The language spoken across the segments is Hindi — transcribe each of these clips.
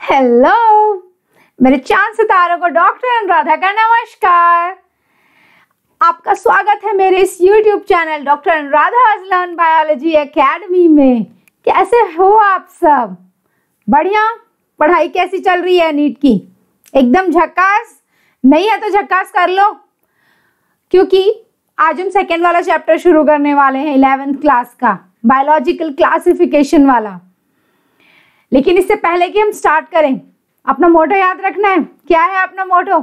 हेलो मेरे चांद सितारों को डॉक्टर अनुराधा का नमस्कार आपका स्वागत है मेरे इस YouTube channel doctor Anuradha Ajlan biology academy में कैसे हो आप सब बढ़िया पढ़ाई कैसी चल रही है नीट की एकदम झक्कास नहीं है तो झक्कास कर लो क्योंकि आज हम सेकेंड वाला चैप्टर शुरू करने वाले हैं इलेवेंथ क्लास का बायोलॉजिकल क्लासिफिकेशन वाला लेकिन इससे पहले कि हम स्टार्ट करें अपना मोटो याद रखना है क्या है अपना motto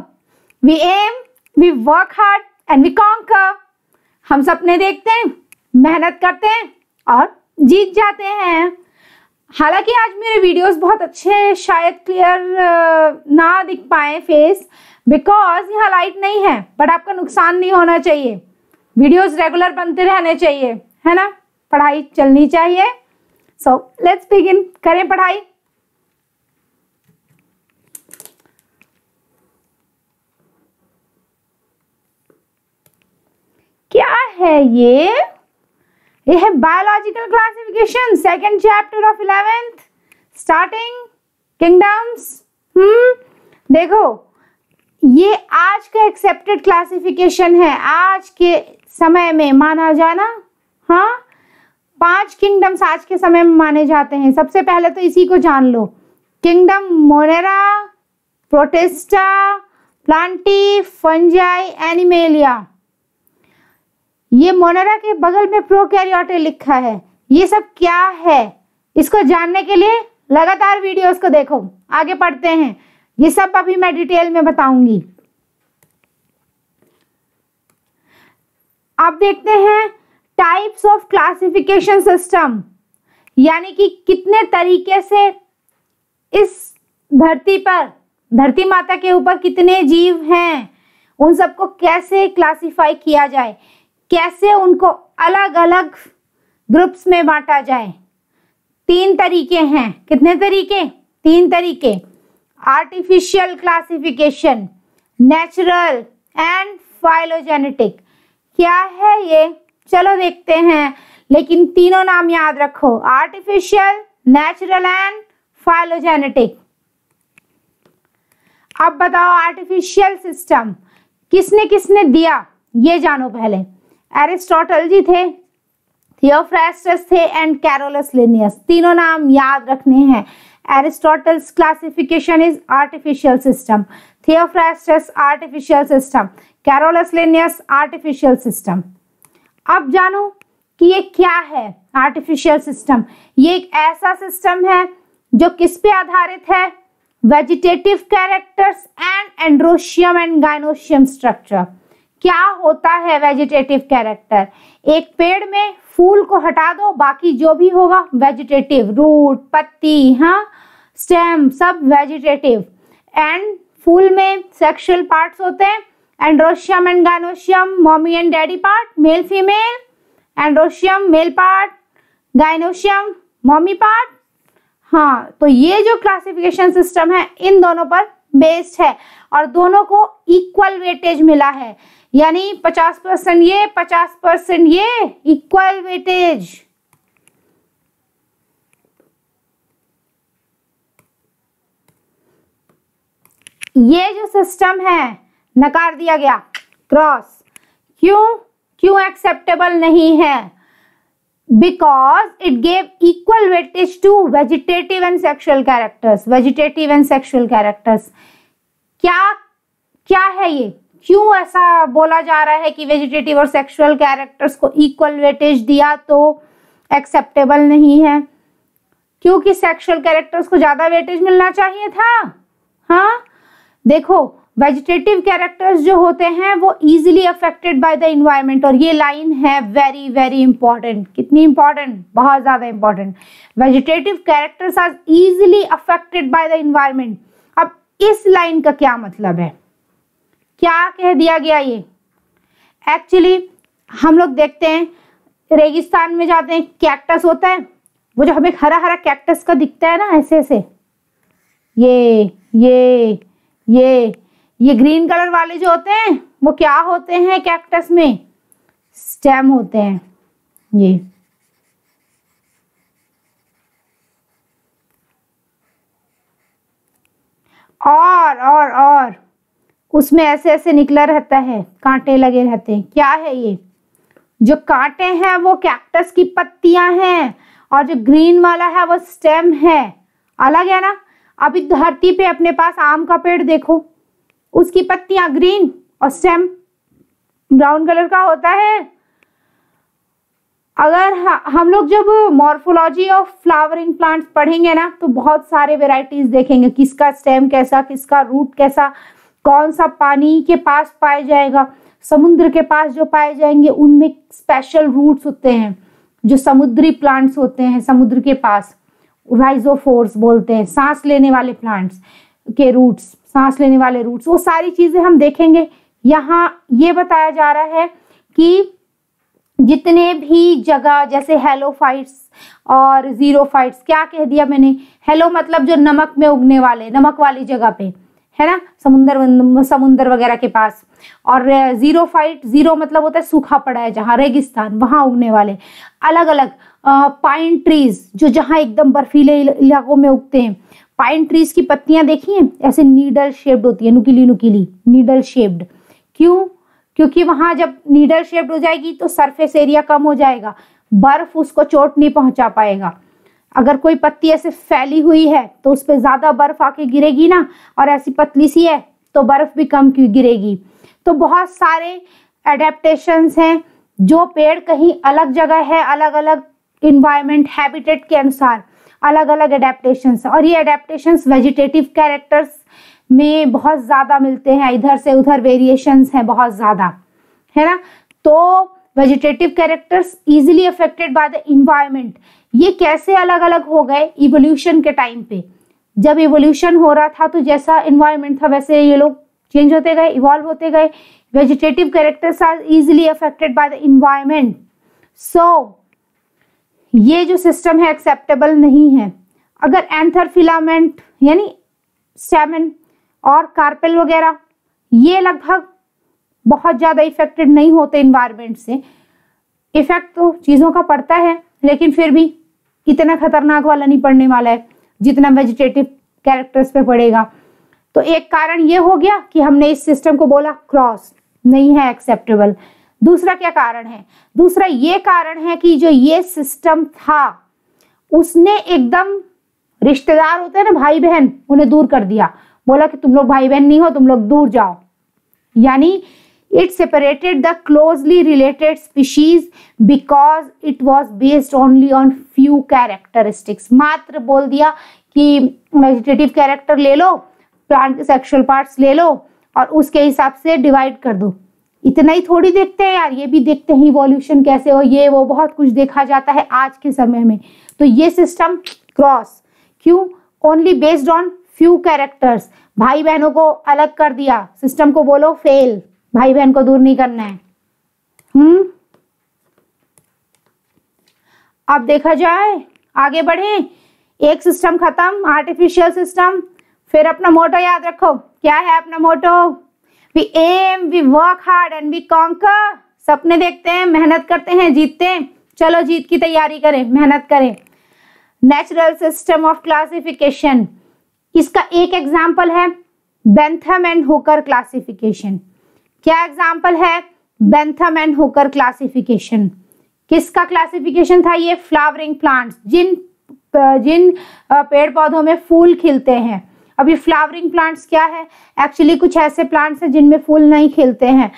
we M we work hard and we conquer हम सपने देखते हैं मेहनत करते हैं और जीत जाते हैं हालांकि आज मेरे वीडियोस बहुत अच्छे शायद क्लियर ना दिख पाए फेस बिकॉज यहाँ लाइट नहीं है बट आपका नुकसान नहीं होना चाहिए वीडियोस रेगुलर बनते रहने चाहिए है ना पढ़ाई चलनी चाहिए सो लेट्स बिगिन करें पढ़ाई क्या है ये ये है biological classification second chapter of eleventh starting kingdoms hmm देखो ये आज का एक्सेप्टेड क्लासिफिकेशन है आज के समय में माना जाना हाँ पांच किंगडम्स आज के समय में माने जाते हैं सबसे पहले तो इसी को जान लो kingdom Monera Protista Plantae fungi Animalia ये मोनेरा के बगल में प्रोकैरियोटे लिखा है ये सब क्या है इसको जानने के लिए लगातार वीडियोस को देखो आगे पढ़ते हैं ये सब अभी मैं डिटेल में बताऊंगी आप देखते हैं टाइप्स ऑफ क्लासिफिकेशन सिस्टम यानी कि कितने तरीके से इस धरती पर धरती माता के ऊपर कितने जीव हैं उन सबको कैसे क्लासिफाई किया जाए कैसे उनको अलग अलग ग्रुप्स में बांटा जाए तीन तरीके हैं कितने तरीके तीन तरीके artificial classification natural and phylogenetic क्या है ये चलो देखते हैं लेकिन तीनों नाम याद रखो आर्टिफिशियल नेचुरल एंड फाइलोजेनेटिक अब बताओ आर्टिफिशियल सिस्टम किसने किसने दिया ये जानो पहले एरिस्टोटल जी थे थियोफ्रेस्टस थे एंड कैरोलस लिनियस तीनों नाम याद रखने हैं Aristotle's classification is artificial system Theophrastus artificial system Carolus Linnaeus artificial system अब जानो कि ये क्या है आर्टिफिशियल सिस्टम ये एक ऐसा सिस्टम है जो किस पे आधारित है vegetative characters and androecium and gynoecium structure क्या होता है वेजिटेटिव कैरेक्टर एक पेड़ में फूल को हटा दो बाकी जो भी होगा वेजिटेटिव रूट पत्ती हाँ स्टेम सब वेजिटेटिव एंड फूल में सेक्सुअल पार्ट्स होते हैं androecium and gynoecium mommy and daddy part male female androecium male part gynoecium mommy part हाँ तो ये जो क्लासिफिकेशन सिस्टम है इन दोनों पर बेस्ड है और दोनों को इक्वल वेटेज मिला है यानी पचास परसेंट ये पचास परसेंट ये इक्वल वेटेज ये जो सिस्टम है नकार दिया गया क्रॉस क्यों क्यों एक्सेप्टेबल नहीं है because it gave equal weightage to vegetative and sexual characters vegetative and sexual characters क्या क्या है ये क्यों ऐसा बोला जा रहा है कि वेजिटेटिव और सेक्सुअल कैरेक्टर्स को इक्वल वेटेज दिया तो एक्सेप्टेबल नहीं है क्योंकि सेक्सुअल कैरेक्टर्स को ज़्यादा वेटेज मिलना चाहिए था हाँ देखो वेजिटेटिव कैरेक्टर्स जो होते हैं वो easily affected by the environment और ये लाइन है वेरी वेरी इंपॉर्टेंट कितनी इंपॉर्टेंट बहुत ज़्यादा important vegetative characters are easily affected by the environment अब इस लाइन का क्या मतलब है क्या कह दिया गया ये एक्चुअली हम लोग देखते हैं रेगिस्तान में जाते हैं कैक्टस होता है वो जो हमें हरा हरा कैक्टस का दिखता है ना ऐसे ऐसे ये ये ये ये ग्रीन कलर वाले जो होते हैं वो क्या होते हैं कैक्टस में स्टेम होते हैं ये और और और उसमें ऐसे ऐसे निकला रहता है कांटे लगे रहते हैं क्या है ये जो कांटे हैं वो कैक्टस की पत्तियां हैं और जो ग्रीन वाला है वो स्टेम है अलग है ना अभी धरती पे अपने पास आम का पेड़ देखो उसकी पत्तियां ग्रीन और स्टेम ब्राउन कलर का होता है अगर हम लोग जब मॉर्फोलॉजी ऑफ फ्लावरिंग प्लांट्स पढ़ेंगे ना तो बहुत सारे वेराइटीज देखेंगे किसका स्टेम कैसा किसका रूट कैसा कौन सा पानी के पास पाया जाएगा समुद्र के पास जो पाए जाएंगे उनमें स्पेशल रूट्स होते हैं जो समुद्री प्लांट्स होते हैं समुद्र के पास राइजोफोर्स बोलते हैं सांस लेने वाले प्लांट्स के रूट्स सांस लेने वाले रूट्स वो सारी चीज़ें हम देखेंगे यहाँ ये बताया जा रहा है कि जितने भी जगह जैसे फाइट्स और ज़ीरो फाइट्स क्या कह दिया मैंने हेलो मतलब जो नमक में उगने वाले नमक वाली जगह पे है ना समुंदर समुंदर वगैरह के पास और ज़ीरो फाइट ज़ीरो मतलब होता है सूखा पड़ा है जहाँ रेगिस्तान वहाँ उगने वाले अलग अलग पाइन ट्रीज़ जो जहाँ एकदम बर्फीले इलाकों में उगते हैं पाइन ट्रीज की पत्तियां देखिए ऐसे नीडल शेप्ड होती है नुकीली नुकीली नीडल शेप्ड क्यों क्योंकि वहां जब नीडल शेप्ड हो जाएगी तो सरफेस एरिया कम हो जाएगा बर्फ उसको चोट नहीं पहुंचा पाएगा अगर कोई पत्ती ऐसे फैली हुई है तो उस पर ज़्यादा बर्फ आके गिरेगी ना और ऐसी पतली सी है तो बर्फ भी कम क्यों गिरेगी तो बहुत सारे एडेप्टेशन हैं जो पेड़ कहीं अलग जगह है अलग अलग इन्वायरमेंट हैबिटेट के अनुसार अलग अलग अडेप्टेशंस और ये अडेप्टेशंस वेजिटेटिव कैरेक्टर्स में बहुत ज़्यादा मिलते हैं इधर से उधर वेरिएशन हैं बहुत ज़्यादा है ना तो vegetative characters easily affected by the environment ये कैसे अलग अलग हो गए इवोल्यूशन के टाइम पे जब इवोल्यूशन हो रहा था तो जैसा इन्वायरमेंट था वैसे ये लोग चेंज होते गए इवॉल्व होते गए vegetative characters are easily affected by the environment so ये जो सिस्टम है एक्सेप्टेबल नहीं है अगर एंथर फिलामेंट यानी स्टेमन और कार्पेल वगैरह ये लगभग बहुत ज़्यादा इफेक्टेड नहीं होते इन्वायरमेंट से इफेक्ट तो चीज़ों का पड़ता है लेकिन फिर भी इतना खतरनाक वाला नहीं पड़ने वाला है जितना वेजिटेटिव कैरेक्टर्स पे पड़ेगा तो एक कारण ये हो गया कि हमने इस सिस्टम को बोला क्रॉस नहीं है एक्सेप्टेबल दूसरा क्या कारण है दूसरा ये कारण है कि जो ये सिस्टम था उसने एकदम रिश्तेदार होते हैं ना भाई बहन उन्हें दूर कर दिया बोला कि तुम लोग भाई बहन नहीं हो तुम लोग दूर जाओ यानी it separated the closely related species because it was based only on few characteristics मात्र बोल दिया कि वेजिटेटिव कैरेक्टर ले लो प्लांट के सेक्सुअल पार्ट्स ले लो और उसके हिसाब से डिवाइड कर दो इतना ही थोड़ी देखते हैं यार ये भी देखते हैं इवोल्यूशन कैसे हो ये वो बहुत कुछ देखा जाता है आज के समय में तो ये सिस्टम क्रॉस क्यों only based on few characters भाई बहनों को अलग कर दिया सिस्टम को बोलो फेल भाई बहन को दूर नहीं करना है हम्म अब देखा जाए आगे बढ़े एक सिस्टम खत्म आर्टिफिशियल सिस्टम फिर अपना मोटो याद रखो क्या है अपना motto we M we work hard and we conquer सपने देखते हैं मेहनत करते हैं जीतते हैं चलो जीत की तैयारी करें मेहनत करें नेचुरल सिस्टम ऑफ क्लासिफिकेशन इसका एक एग्जाम्पल है बेंथम एंड होकर क्लासिफिकेशन क्या एग्जाम्पल है बेंथम एंड होकर क्लासिफिकेशन किसका क्लासिफिकेशन था ये फ्लावरिंग प्लांट्स जिन जिन पेड़ पौधों में फूल खिलते हैं अभी फ्लावरिंग प्लांट्स क्या है एक्चुअली कुछ ऐसे प्लांट्स हैं जिनमें फूल नहीं खिलते हैं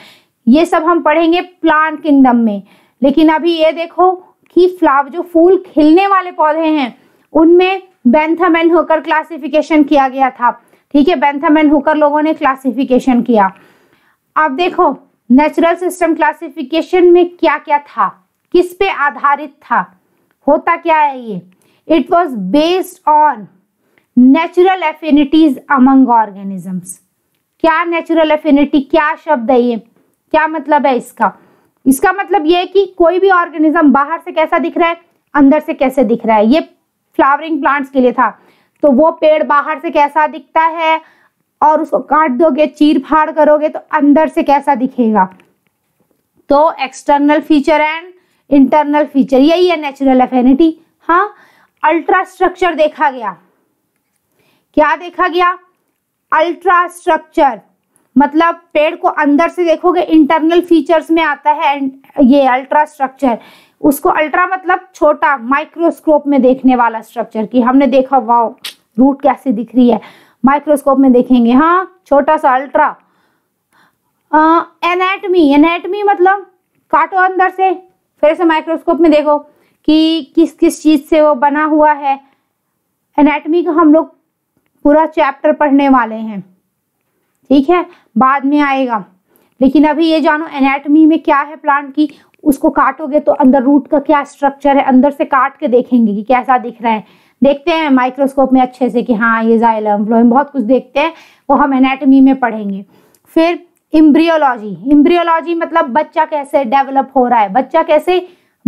ये सब हम पढ़ेंगे प्लांट किंगडम में लेकिन अभी ये देखो कि फ्लावर जो फूल खिलने वाले पौधे हैं उनमें बेंथम एंड होकर क्लासिफिकेशन किया गया था ठीक है बेंथम एंड हुकर लोगों ने क्लासिफिकेशन किया अब देखो नेचुरल सिस्टम क्लासिफिकेशन में क्या क्या था किस पे आधारित था होता क्या है ये it was based on natural affinities among organisms क्या नेचुरल एफिनिटी क्या शब्द है ये क्या मतलब है इसका इसका मतलब ये है कि कोई भी ऑर्गेनिज्म बाहर से कैसा दिख रहा है अंदर से कैसे दिख रहा है ये फ्लावरिंग प्लांट्स के लिए था तो वो पेड़ बाहर से कैसा दिखता है और उसको काट दोगे चीर फाड़ करोगे तो अंदर से कैसा दिखेगा तो external feature and internal feature यही है नेचुरल एफिनिटी हाँ अल्ट्रास्ट्रक्चर देखा गया क्या देखा गया अल्ट्रा स्ट्रक्चर मतलब पेड़ को अंदर से देखोगे इंटरनल फीचर्स में आता है ये अल्ट्रा स्ट्रक्चर उसको अल्ट्रा मतलब छोटा माइक्रोस्कोप में देखने वाला स्ट्रक्चर कि हमने देखा वाओ रूट कैसे दिख रही है माइक्रोस्कोप में देखेंगे हाँ छोटा सा अल्ट्रा एनेटमी एनेटमी मतलब काटो अंदर से फिर से माइक्रोस्कोप में देखो कि किस किस चीज़ से वो बना हुआ है एनेटमी का हम लोग पूरा चैप्टर पढ़ने वाले हैं ठीक है बाद में आएगा लेकिन अभी ये जानो एनाटॉमी में क्या है प्लांट की उसको काटोगे तो अंदर रूट का क्या स्ट्रक्चर है अंदर से काट के देखेंगे कि कैसा दिख रहा है देखते हैं माइक्रोस्कोप में अच्छे से कि हाँ ये जाइलम फ्लोइम बहुत कुछ देखते हैं वो हम एनाटमी में पढ़ेंगे फिर इम्ब्रियोलॉजी इम्ब्रियोलॉजी मतलब बच्चा कैसे डेवलप हो रहा है बच्चा कैसे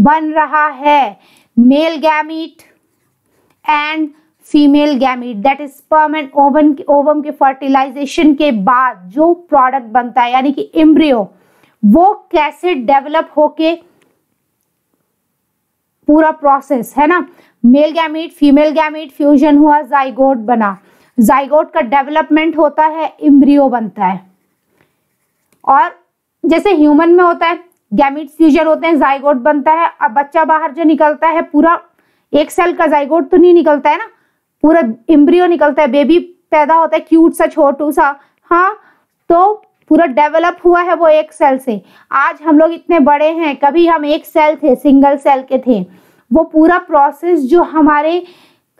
बन रहा है male gamete and female gamete that is sperm and ovum ovum के फर्टिलाइजेशन के बाद जो प्रोडक्ट बनता है यानी कि इम्ब्रियो वो कैसे डेवलप होके पूरा प्रोसेस है ना male gamete female gamete fusion हुआ जाइगोट बना जाइगोट का डेवलपमेंट होता है इम्ब्रियो बनता है और जैसे ह्यूमन में होता है गैमिट फ्यूजन होते हैं जाइगोट बनता है अब बच्चा बाहर जो निकलता है पूरा एक सेल का जाइगोट तो नहीं निकलता है ना पूरा इम्ब्रियो निकलता है बेबी पैदा होता है क्यूट सा छोटू सा हाँ तो पूरा डेवलप हुआ है वो एक सेल से आज हम लोग इतने बड़े हैं कभी हम एक सेल थे सिंगल सेल के थे वो पूरा प्रोसेस जो हमारे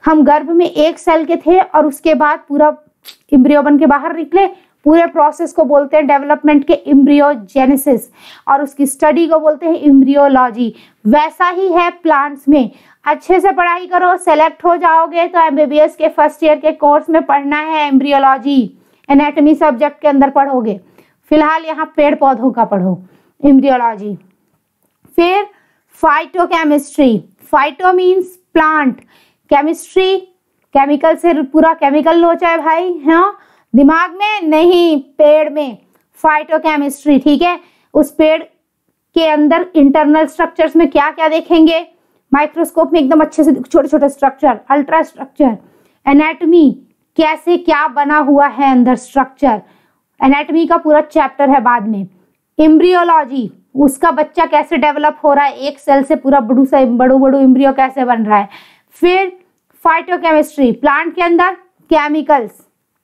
हम गर्भ में एक सेल के थे और उसके बाद पूरा इम्ब्रियो बन के बाहर निकले पूरे प्रोसेस को बोलते हैं डेवलपमेंट के इम्ब्रियोजेनेसिस और उसकी स्टडी को बोलते हैं इम्ब्रियोलॉजी वैसा ही है प्लांट्स में अच्छे से पढ़ाई करो सेलेक्ट हो जाओगे तो एमबीबीएस के फर्स्ट ईयर के कोर्स में पढ़ना है एम्ब्रियोलॉजी एनेटमी सब्जेक्ट के अंदर पढ़ोगे फिलहाल यहाँ पेड़ पौधों का पढ़ो इम्ब्रियोलॉजी फिर phytochemistry phyto means plant chemistry chemical से पूरा केमिकल हो चाहे भाई हाँ दिमाग में नहीं पेड़ में फाइटोकेमिस्ट्री ठीक है उस पेड़ के अंदर इंटरनल स्ट्रक्चर्स में क्या क्या देखेंगे माइक्रोस्कोप में एकदम अच्छे से छोटे छोटे स्ट्रक्चर अल्ट्रा स्ट्रक्चर एनाटमी कैसे क्या बना हुआ है अंदर स्ट्रक्चर एनाटमी का पूरा चैप्टर है बाद में इम्ब्रियोलॉजी उसका बच्चा कैसे डेवलप हो रहा है एक सेल से पूरा बड़ू सा बड़ू बड़ू इम्ब्रियो कैसे बन रहा है फिर फाइटोकेमिस्ट्री प्लांट के अंदर केमिकल्स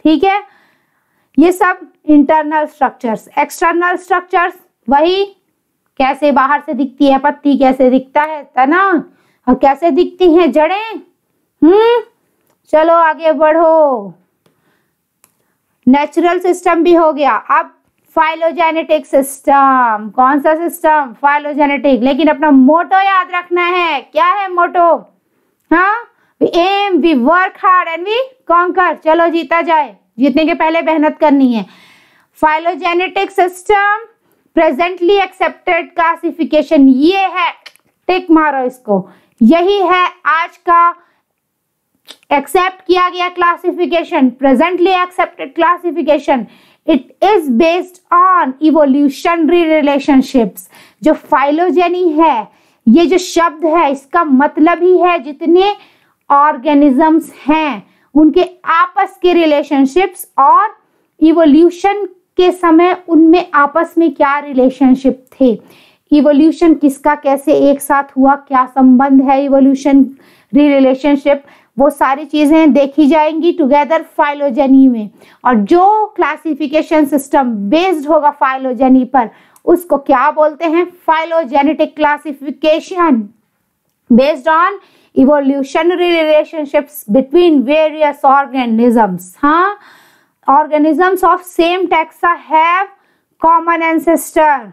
ठीक है ये सब इंटरनल स्ट्रक्चर्स एक्सटर्नल स्ट्रक्चर्स वही कैसे बाहर से दिखती है पत्ती कैसे दिखता है तना और कैसे दिखती है जड़ें हम्म चलो आगे बढ़ो नेचुरल सिस्टम भी हो गया अब फाइलोजेनेटिक सिस्टम कौन सा सिस्टम फाइलोजेनेटिक लेकिन अपना मोटो याद रखना है क्या है मोटो हाँ we M we work hard and we conquer चलो जीता जाए जीतने के पहले मेहनत करनी है phylogenetic system presently accepted classification ये है टिक मारो इसको यही है आज का एक्सेप्ट किया गया classification presently accepted classification it is based on evolutionary relationships जो फाइलोजेनी है ये जो शब्द है इसका मतलब ही है जितने ऑर्गेनिजम्स हैं उनके आपस के रिलेशनशिप्स और इवोल्यूशन के समय उनमें आपस में क्या रिलेशनशिप थे इवोल्यूशन किसका कैसे एक साथ हुआ क्या संबंध है इवोल्यूशन रिलेशनशिप वो सारी चीज़ें देखी जाएंगी टुगेदर फाइलोजेनी में और जो क्लासिफिकेशन सिस्टम बेस्ड होगा फाइलोजेनी पर उसको क्या बोलते हैं phylogenetic classification based on evolutionary relationship between various organisms हाँ organisms of same taxa have common ancestor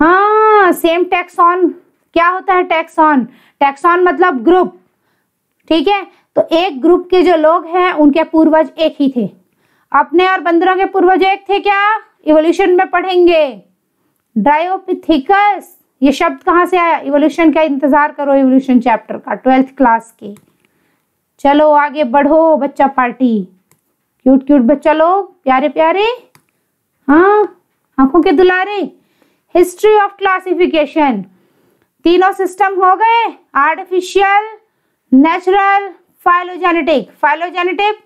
हाँ सेम टैक्सॉन क्या होता है टैक्सॉन टैक्सॉन मतलब ग्रुप ठीक है तो एक ग्रुप के जो लोग हैं उनके पूर्वज एक ही थे अपने और बंदरों के पूर्वज एक थे क्या इवोल्यूशन में पढ़ेंगे डायोपिथिकस ये शब्द कहाँ से आया इवोल्यूशन का इंतज़ार करो इवोल्यूशन चैप्टर का ट्वेल्थ क्लास के चलो आगे बढ़ो बच्चा पार्टी क्यूट क्यूट बच्चा लोग प्यारे प्यारे हाँ आंखों के दुलारे हिस्ट्री ऑफ क्लासिफिकेशन तीनों सिस्टम हो गए artificial natural phylogenetic phylogenetic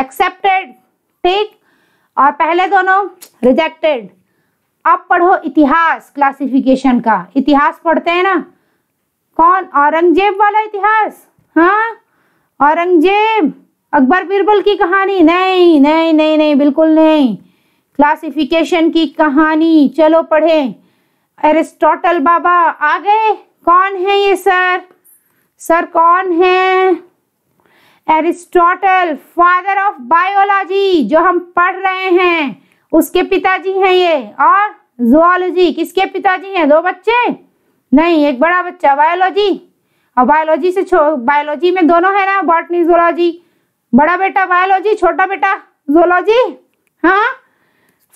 accepted ठीक और पहले दोनों रिजेक्टेड अब पढ़ो इतिहास क्लासिफिकेशन का इतिहास पढ़ते हैं ना कौन औरंगजेब वाला इतिहास हाँ औरंगजेब अकबर बीरबल की कहानी नहीं नहीं नहीं नहीं बिल्कुल नहीं क्लासिफिकेशन की कहानी चलो पढ़े एरिस्टोटल बाबा आ गए कौन है ये सर सर कौन है एरिस्टोटल फादर ऑफ बायोलॉजी जो हम पढ़ रहे हैं उसके पिताजी हैं ये और जुआलॉजी किसके पिताजी हैं दो बच्चे नहीं एक बड़ा बच्चा बायोलॉजी और बायोलॉजी से बायोलॉजी में दोनों है ना बॉटनी जोलॉजी बड़ा बेटा बायोलॉजी छोटा बेटा जोलॉजी हाँ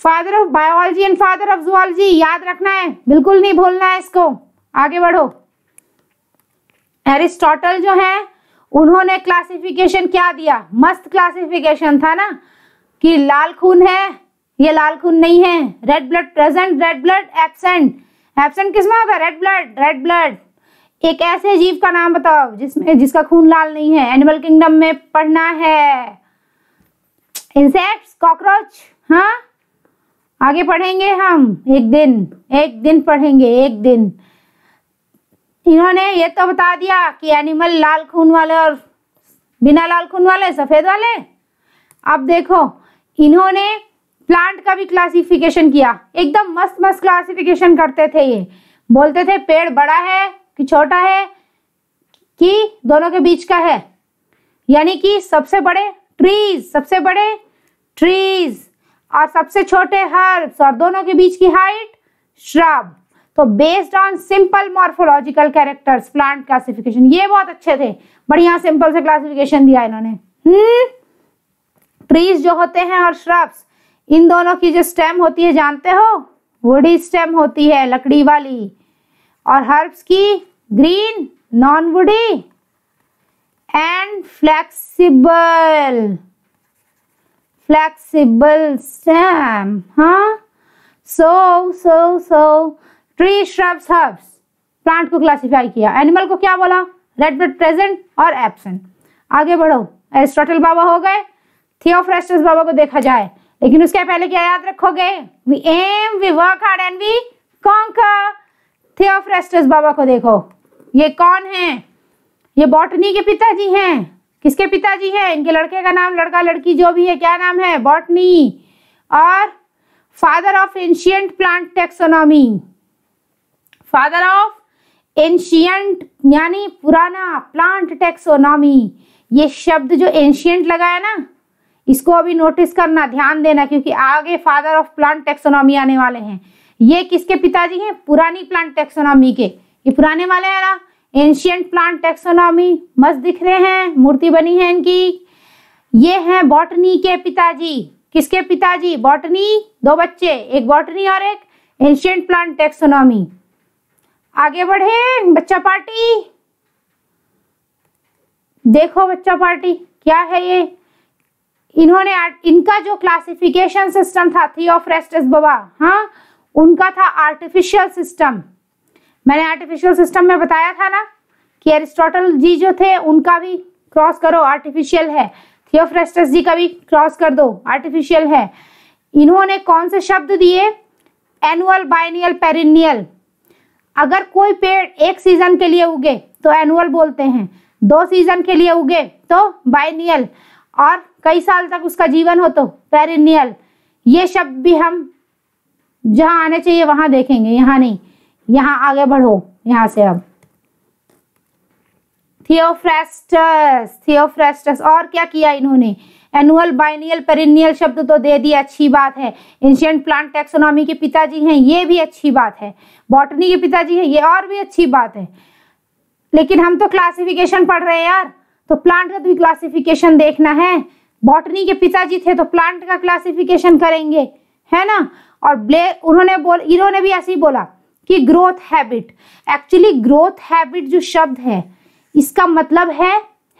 father of biology and father of zoology याद रखना है बिल्कुल नहीं भूलना है इसको आगे बढ़ो एरिस्टोटल जो है उन्होंने क्लासिफिकेशन क्या दिया मस्त क्लासिफिकेशन था ना कि लाल खून है ये लाल खून नहीं है red blood present red blood absent absent किसमें होता है रेड ब्लड रेड ब्लड एक ऐसे जीव का नाम बताओ जिसमें जिसका खून लाल नहीं है एनिमल किंगडम में पढ़ना है इंसेक्ट्स कॉकरोच हाँ आगे पढ़ेंगे हम एक दिन एक दिन पढ़ेंगे एक दिन इन्होंने ये तो बता दिया कि एनिमल लाल खून वाले और बिना लाल खून वाले सफ़ेद वाले अब देखो इन्होंने प्लांट का भी क्लासिफिकेशन किया एकदम मस्त मस्त क्लासिफिकेशन करते थे ये बोलते थे पेड़ बड़ा है कि छोटा है कि दोनों के बीच का है यानी कि सबसे बड़े ट्रीज सबसे बड़े ट्रीज और सबसे छोटे हर्ब्स और दोनों के बीच की हाइट श्रब तो based on simple morphological characters plant classification ये बहुत अच्छे थे बढ़िया सिंपल से क्लासिफिकेशन दिया इन्होंने ट्रीज हम्म? जो होते हैं और श्रब्स इन दोनों की जो स्टेम होती है जानते हो वुडी स्टेम होती है लकड़ी वाली और हर्ब्स की green non woody and flexible flexible stem हाँ so so so tree shrubs herbs plant को क्लासिफाई किया एनिमल को क्या बोला रेड ब्लड प्रेजेंट और एब्सेंट आगे बढ़ो एरिस्टोटल बाबा हो गए थियोफ्रेस्टस बाबा को देखा जाए लेकिन उसके पहले क्या याद रखोगे we M we work hard and we Theophrastus बाबा को देखो ये कौन है ये बॉटनी के पिताजी हैं किसके पिताजी हैं इनके लड़के का नाम लड़का लड़की जो भी है क्या नाम है बॉटनी और father of ancient plant taxonomy father of ancient यानी पुराना प्लांट टेक्सोनॉमी ये शब्द जो एंशियंट लगाया ना इसको अभी नोटिस करना ध्यान देना क्योंकि आगे फादर ऑफ प्लांट टेक्सोनॉमी आने वाले हैं ये किसके पिताजी हैं पुरानी प्लांट टेक्सोनॉमी के ये पुराने वाले हैं ना एंशियंट प्लांट टेक्सोनॉमी मस्त दिख रहे हैं मूर्ति बनी है इनकी ये हैं बॉटनी के पिताजी किसके पिताजी बॉटनी दो बच्चे एक बॉटनी और एक एंशियंट प्लांट टेक्सोनॉमी आगे बढ़े बच्चा पार्टी देखो बच्चा पार्टी क्या है ये इन्होंने इनका जो क्लासिफिकेशन सिस्टम था थियोफ्रेस्टस बाबा हाँ उनका था आर्टिफिशियल सिस्टम मैंने आर्टिफिशियल सिस्टम में बताया था ना कि एरिस्टोटल जी जो थे उनका भी क्रॉस करो आर्टिफिशियल है थियोफ्रेस्टस जी का भी क्रॉस कर दो आर्टिफिशियल है इन्होंने कौन से शब्द दिए एनुअल बाइनियल पेरिनियल अगर कोई पेड़ एक सीजन के लिए उगे तो एनुअल बोलते हैं दो सीजन के लिए उगे तो बाइनियल और कई साल तक उसका जीवन हो तो पेरिनियल ये शब्द भी हम जहाँ आने चाहिए वहां देखेंगे यहाँ नहीं यहाँ आगे बढ़ो यहाँ से अब थियोफ्रेस्टस थियोफ्रेस्टस और क्या किया इन्होंने एनुअल बाइनियल पेरिनियल शब्द तो दे दिया अच्छी बात है एंशियंट प्लांट टेक्सोनॉमी के पिताजी हैं ये भी अच्छी बात है बॉटनी के पिताजी हैं ये और भी अच्छी बात है लेकिन हम तो क्लासिफिकेशन पढ़ रहे हैं यार तो प्लांट का भी क्लासिफिकेशन देखना है बॉटनी के पिताजी थे तो प्लांट का क्लासिफिकेशन करेंगे है ना और ब्ले उन्होंने बोल इन्होंने भी ऐसे ही बोला कि growth habit actually growth habit जो शब्द है इसका मतलब है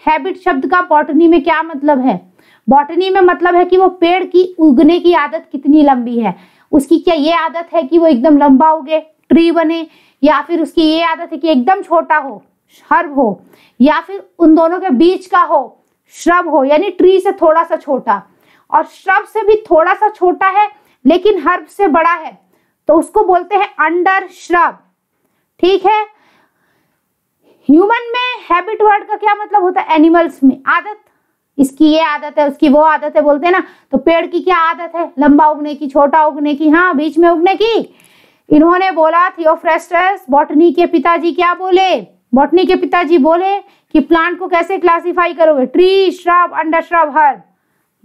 हैबिट शब्द का बॉटनी में क्या मतलब है बॉटनी में मतलब है कि वो पेड़ की उगने की आदत कितनी लंबी है उसकी क्या ये आदत है कि वो एकदम लंबा उगे ट्री बने या फिर उसकी ये आदत है कि एकदम छोटा हो हर्ब हो या फिर उन दोनों के बीच का हो श्रब हो यानी ट्री से थोड़ा सा छोटा और श्रब से भी थोड़ा सा छोटा है लेकिन हर्ब से बड़ा है तो उसको बोलते हैं अंडर श्रब ठीक है ह्यूमन में हैबिट वर्ड का क्या मतलब होता है एनिमल्स में आदत इसकी ये आदत है उसकी वो आदत है बोलते हैं ना तो पेड़ की क्या आदत है लंबा उगने की छोटा उगने की हाँ बीच में उगने की इन्होंने बोला थियोफ्रेस्टस बॉटनी के पिताजी क्या बोले बॉटनी के पिताजी बोले कि प्लांट को कैसे क्लासिफाई करोगे tree shrub under shrub herb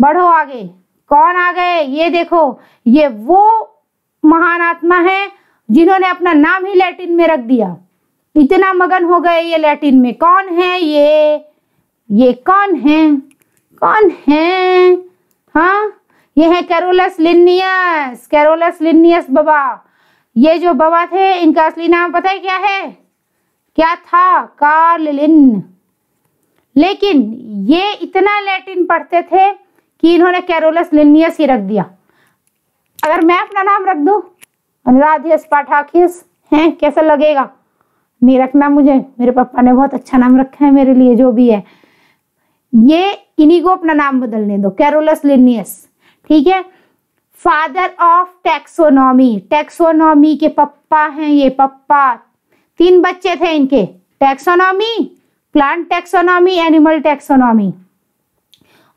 बढ़ो आगे कौन आ गए ये देखो ये वो महान आत्मा है जिन्होंने अपना नाम ही लैटिन में रख दिया इतना मगन हो गए ये लैटिन में कौन है ये ये कौन है कौन है हाँ ये है कैरोलस लिनियस कैरोलस लिनियस बाबा ये जो बाबा थे इनका असली नाम पता है क्या है क्या था कार्लिन लेकिन ये इतना लैटिन पढ़ते थे कि इन्होंने कैरोलस लिनियस ही रख दिया अगर मैं अपना नाम रख दू अनुराधियस पाठाखियस हैं कैसा लगेगा नहीं रखना मुझे मेरे पापा ने बहुत अच्छा नाम रखा है मेरे लिए जो भी है ये इन्हीं को अपना नाम बदलने दो कैरोलस लिनियस ठीक है फादर ऑफ टैक्सोनॉमी टैक्सोनॉमी के पप्पा हैं ये पप्पा तीन बच्चे थे इनके taxonomy plant taxonomy animal taxonomy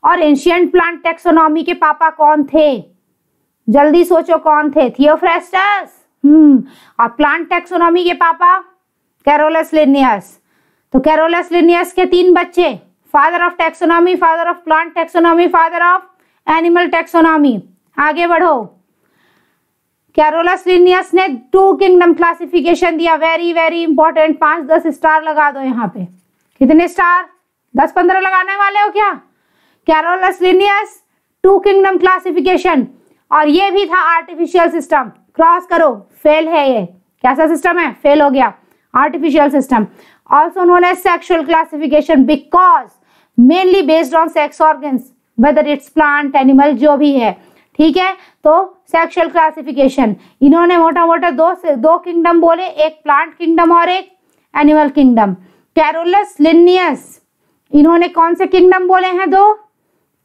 और एंशियंट प्लांट टैक्सोनॉमी के पापा कौन थे जल्दी सोचो कौन थे थियोफ्रेस्टस हम्म और प्लांट टैक्सोनॉमी के पापा कैरोलस लिनियस तो कैरोलस लिनियस के तीन बच्चे father of taxonomy father of plant taxonomy father of animal taxonomy आगे बढ़ो कैरोलस लिनियस ने टू किंगडम क्लासिफिकेशन दिया वेरी वेरी इंपॉर्टेंट पांच दस स्टार लगा दो यहाँ पे कितने स्टार दस पंद्रह लगाने वाले हो क्या Carolus Linnaeus two kingdom classification और ये भी था आर्टिफिशियल सिस्टम क्रॉस करो फेल है ये कैसा सिस्टम है फेल हो गया artificial system also known as sexual classification because mainly based on sex organs whether it's plant animal जो भी है ठीक है तो सेक्सुअल क्लासिफिकेशन इन्होंने मोटा मोटा दो दो किंगडम बोले एक प्लांट किंगडम और एक एनिमल किंगडम कैरोलस लिनियस इन्होंने कौन से किंगडम बोले हैं दो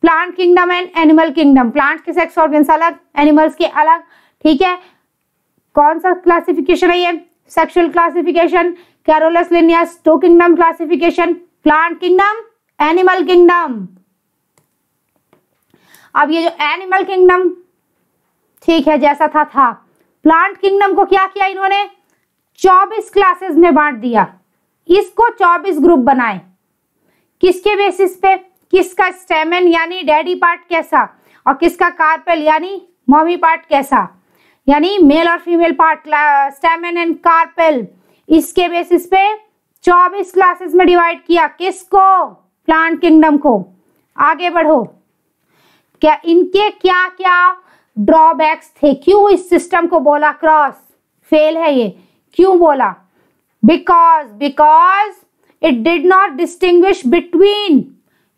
plant kingdom and animal kingdom plant के सेक्स ऑर्गन्स अलग एनिमल्स के अलग ठीक है कौन सा क्लासिफिकेशन है ये sexual classification Carolus Linnaeus two kingdom classification plant kingdom animal kingdom अब ये जो एनिमल किंगडम ठीक है जैसा था था प्लांट किंगडम को क्या किया इन्होंने 24 क्लासेस में बांट दिया इसको 24 ग्रुप बनाए किसके बेसिस पे किसका स्टेमन यानी डैडी पार्ट कैसा और किसका कार्पेल यानी मम्मी पार्ट कैसा यानी मेल और female part stamen and carpel इसके बेसिस पे 24 क्लासेस में डिवाइड किया किसको प्लांट किंगडम को आगे बढ़ो क्या इनके क्या क्या ड्रॉबैक्स थे क्यों इस सिस्टम को बोला क्रॉस फेल है ये क्यों बोला because because it did not distinguish between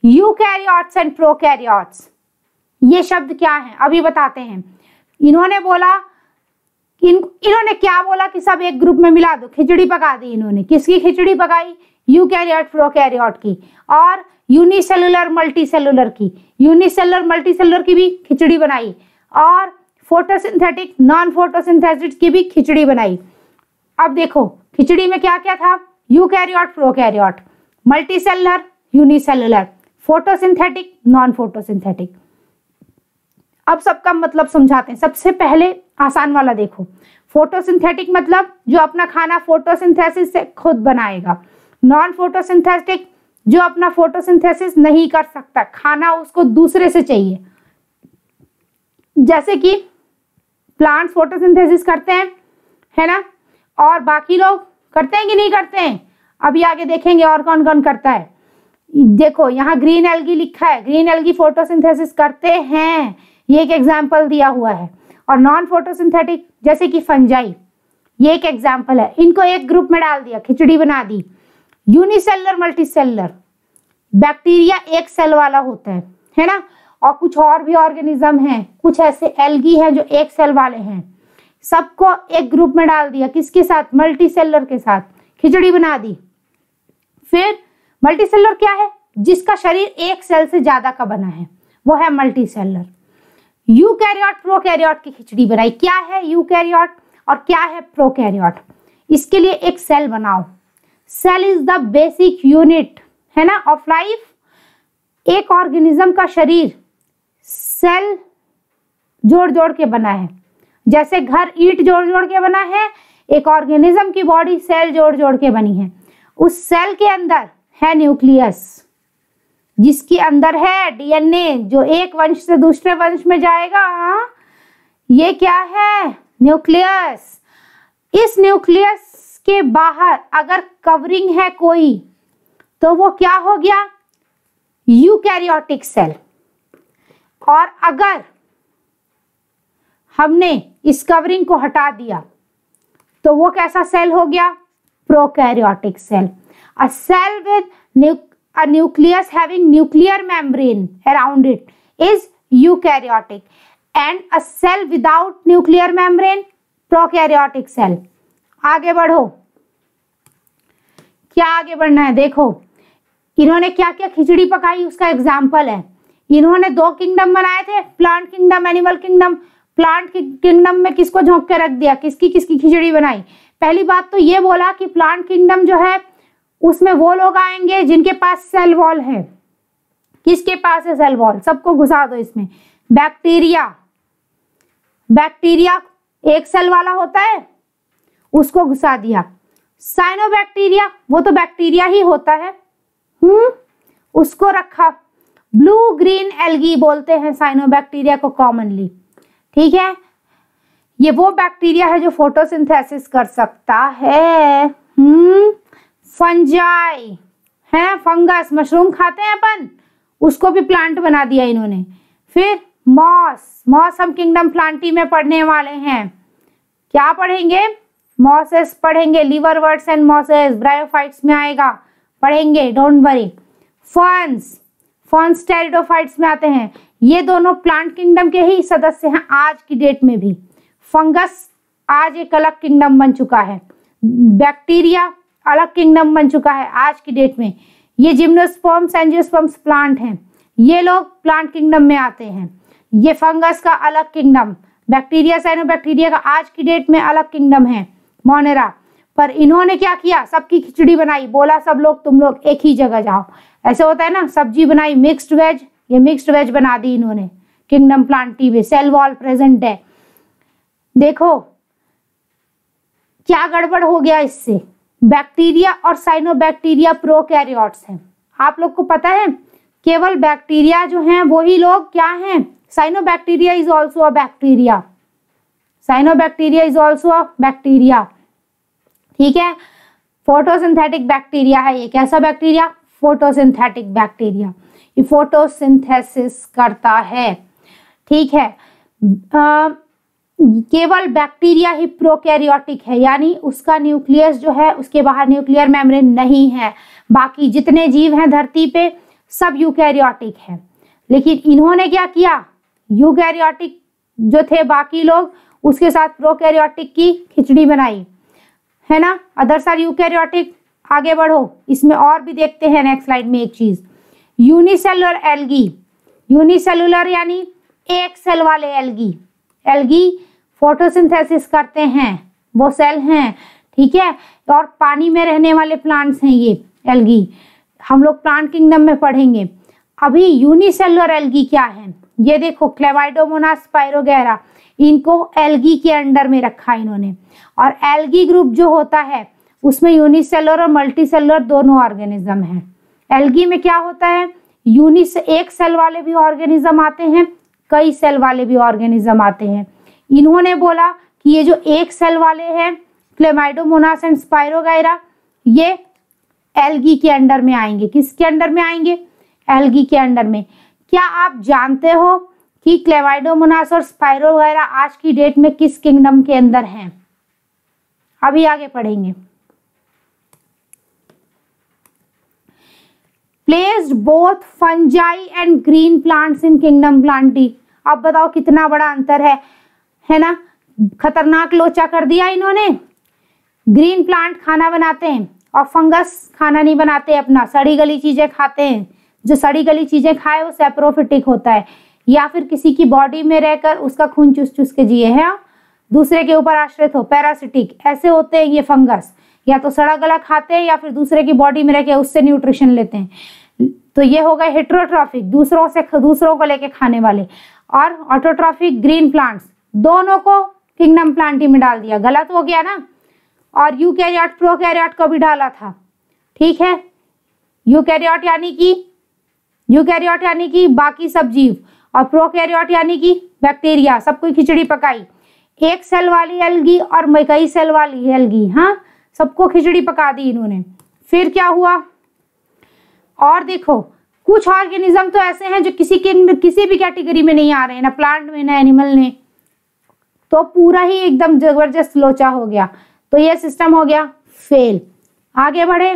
eukaryotes and prokaryotes ये शब्द क्या है अभी बताते हैं इन्होंने बोला इन इन्होंने क्या बोला कि सब एक ग्रुप में मिला दो खिचड़ी पका दी इन्होंने किसकी खिचड़ी पकाई यूकैरियोट प्रोकैरियोट की और यूनिसेलुलर मल्टीसेलुलर की यूनिसेलुलर मल्टीसेलुलर की भी खिचड़ी बनाई और फोटोसिंथेटिक नॉन फोटोसिंथेटिक की भी खिचड़ी बनाई अब देखो खिचड़ी में क्या क्या था eukaryote prokaryote multicellular unicellular photosynthetic non photosynthetic अब सबका मतलब समझाते हैं सबसे पहले आसान वाला देखो फोटोसिंथेटिक मतलब जो अपना खाना फोटोसिंथेसिस से खुद बनाएगा नॉन फोटोसिंथेटिक जो अपना फोटोसिंथेसिस नहीं कर सकता खाना उसको दूसरे से चाहिए जैसे कि प्लांट्स फोटोसिंथेसिस करते हैं है ना और बाकी लोग करते हैं कि नहीं करते हैं अभी आगे देखेंगे और कौन कौन करता है देखो यहाँ ग्रीन एल्गी लिखा है ग्रीन एल्गी फोटोसिंथेसिस करते हैं ये एक एग्जाम्पल दिया हुआ है और नॉन फोटोसिंथेटिक जैसे कि फंजाई ये एक एग्जाम्पल है इनको एक ग्रुप में डाल दिया खिचड़ी बना दी यूनिसेलर मल्टीसेलर बैक्टीरिया एक सेल वाला होता है है ना और कुछ और भी ऑर्गेनिज्म हैं कुछ ऐसे एल्गी हैं जो एक सेल वाले हैं सबको एक ग्रुप में डाल दिया किसके साथ मल्टीसेलर के साथ खिचड़ी बना दी फिर मल्टीसेलर क्या है जिसका शरीर एक सेल से ज्यादा का बना है वो है मल्टीसेलर प्रो कैरियॉट की खिचड़ी बनाई क्या है यू कैरियॉट और क्या है प्रो कैरियॉट इसके लिए एक सेल बनाओ cell is the basic unit है ना ऑफ लाइफ एक ऑर्गेनिज्म का शरीर सेल जोड़ जोड़ के बना है जैसे घर ईट जोड़ जोड़ के बना है एक ऑर्गेनिज्म की बॉडी सेल जोड़ जोड़ के बनी है उस सेल के अंदर है न्यूक्लियस जिसके अंदर है डीएनए जो एक वंश से दूसरे वंश में जाएगा ये क्या है न्यूक्लियस इस न्यूक्लियस के बाहर अगर कवरिंग है कोई तो वो क्या हो गया यूकैरियोटिक सेल और अगर हमने इस कवरिंग को हटा दिया तो वो कैसा सेल हो गया prokaryotic cell a cell with a nucleus having nuclear membrane around it is eukaryotic and a cell without nuclear membrane prokaryotic cell आगे बढ़ो क्या आगे बढ़ना है देखो इन्होंने क्या क्या खिचड़ी पकाई उसका एग्जाम्पल है इन्होंने दो किंगडम बनाए थे plant kingdom animal kingdom plant kingdom में किसको झोंक के रख दिया किसकी किसकी खिचड़ी बनाई पहली बात तो ये बोला कि प्लांट किंगडम जो है उसमें वो लोग आएंगे जिनके पास सेल वॉल है किसके पास है सेल वॉल सबको घुसा दो इसमें बैक्टीरिया बैक्टीरिया एक सेल वाला होता है उसको घुसा दिया साइनोबैक्टीरिया वो तो बैक्टीरिया ही होता है हम्म उसको रखा ब्लू ग्रीन एलगी बोलते हैं साइनोबैक्टीरिया को कॉमनली ठीक है ये वो बैक्टीरिया है जो फोटोसिंथेसिस कर सकता है हम्म फंजाई है फंगस मशरूम खाते हैं अपन उसको भी प्लांट बना दिया इन्होंने फिर मॉस मॉस हम किंगडम प्लांटी में पढ़ने वाले हैं क्या पढ़ेंगे मॉसेस पढ़ेंगे liverworts and mosses bryophytes में आएगा पढ़ेंगे डोंट वरी फंस फंस टेरिडोफाइट्स में आते हैं ये दोनों प्लांट किंगडम के ही सदस्य हैं आज की डेट में भी फंगस आज एक अलग किंगडम बन चुका है बैक्टीरिया अलग किंगडम बन चुका है आज की डेट में ये जिम्नोस्पम्स एंजियोस्पॉम्स प्लांट हैं ये लोग प्लांट किंगडम में आते हैं ये फंगस का अलग किंगडम बैक्टीरिया साइनोबैक्टीरिया का आज की डेट में अलग किंगडम है मोनेरा पर इन्होंने क्या किया सबकी खिचड़ी बनाई बोला सब लोग तुम लोग एक ही जगह जाओ ऐसे होता है ना सब्जी बनाई मिक्स्ड वेज ये मिक्स्ड वेज बना दी इन्होंने किंगडम प्लांटी में सेल वॉल प्रेजेंट है देखो क्या गड़बड़ हो गया इससे बैक्टीरिया और साइनो प्रो प्रोकैरियोट्स है आप लोग को पता है केवल बैक्टीरिया जो है वही लोग क्या है cyanobacteria is also a bacteria cyanobacteria is also a bacteria ठीक है फोटोसिंथेटिक बैक्टीरिया है ये कैसा बैक्टीरिया फोटोसिंथेटिक बैक्टीरिया ये फोटोसिंथेसिस करता है ठीक है आ, केवल बैक्टीरिया ही प्रोकैरियोटिक है यानी उसका न्यूक्लियस जो है उसके बाहर न्यूक्लियर मेम्ब्रेन नहीं है बाकी जितने जीव हैं धरती पे सब यूकैरियोटिक है लेकिन इन्होंने क्या किया यूकैरियोटिक जो थे बाकी लोग उसके साथ प्रोकैरियोटिक की खिचड़ी बनाई है ना अदर्स आर यूकैरियोटिक आगे बढ़ो इसमें और भी देखते हैं नेक्स्ट स्लाइड में एक चीज़ यूनिसेलुलर एल्गी यूनिसेलुलर यानी एक सेल वाले एल्गी एल्गी फोटोसिंथेसिस करते हैं वो सेल हैं ठीक है और पानी में रहने वाले प्लांट्स हैं ये एल्गी हम लोग प्लांट किंगडम में पढ़ेंगे अभी यूनिसेलुलर एल्गी क्या है ये देखो क्लेवाइडोमोना स्पायरोगेरा इनको एलगी के अंडर में रखा इन्होंने और एलगी ग्रुप जो होता है उसमें यूनिसेलर और मल्टीसेलर दोनों ऑर्गेनिज्म हैं एलगी में क्या होता है यूनिस एक सेल वाले भी ऑर्गेनिज्म आते हैं कई सेल वाले भी ऑर्गेनिज्म आते हैं इन्होंने बोला कि ये जो एक सेल वाले हैं क्लेमाइडोमोनास एंड स्पायरोगायरा ये एलगी के अंडर में आएंगे किसके अंडर में आएंगे एलगी के अंडर में क्या आप जानते हो कि क्लेवाइडोमोनास और स्पायरो वगैरह आज की डेट में किस किंगडम के अंदर हैं अभी आगे पढ़ेंगे placed both fungi and green plants in kingdom plantae अब बताओ कितना बड़ा अंतर है है ना खतरनाक लोचा कर दिया इन्होंने ग्रीन प्लांट खाना बनाते हैं और फंगस खाना नहीं बनाते अपना सड़ी गली चीज़ें खाते हैं जो सड़ी गली चीज़ें खाए वो सेप्रोफिटिक होता है या फिर किसी की बॉडी में रहकर उसका खून चूस चूस के जिए हैं दूसरे के ऊपर आश्रित हो पैरासिटिक ऐसे होते हैं ये फंगस या तो सड़ा गला खाते हैं या फिर दूसरे की बॉडी में रह के उससे न्यूट्रिशन लेते हैं तो ये हो गए हेट्रोट्रॉफिक दूसरों से दूसरों को लेके खाने वाले और ऑटोट्रॉफिक ग्रीन प्लांट्स दोनों को किंगडम प्लांटी में डाल दिया गलत हो गया ना और यू कैरियॉट प्रो कैरियॉट को भी डाला था ठीक है यू कैरियॉट यानी कि यू कैरियॉट यानी कि बाकी सब जीव और प्रोकैरियोट यानी कि बैक्टीरिया सबको खिचड़ी पकाई एक सेल वाली एलगी और कई सेल वाली एलगी हाँ सबको खिचड़ी पका दी इन्होंने फिर क्या हुआ और देखो कुछ ऑर्गेनिज्म तो ऐसे हैं जो किसी के किसी भी कैटेगरी में नहीं आ रहे हैं ना प्लांट में ना एनिमल में तो पूरा ही एकदम जबरदस्त लोचा हो गया तो ये सिस्टम हो गया फेल आगे बढ़े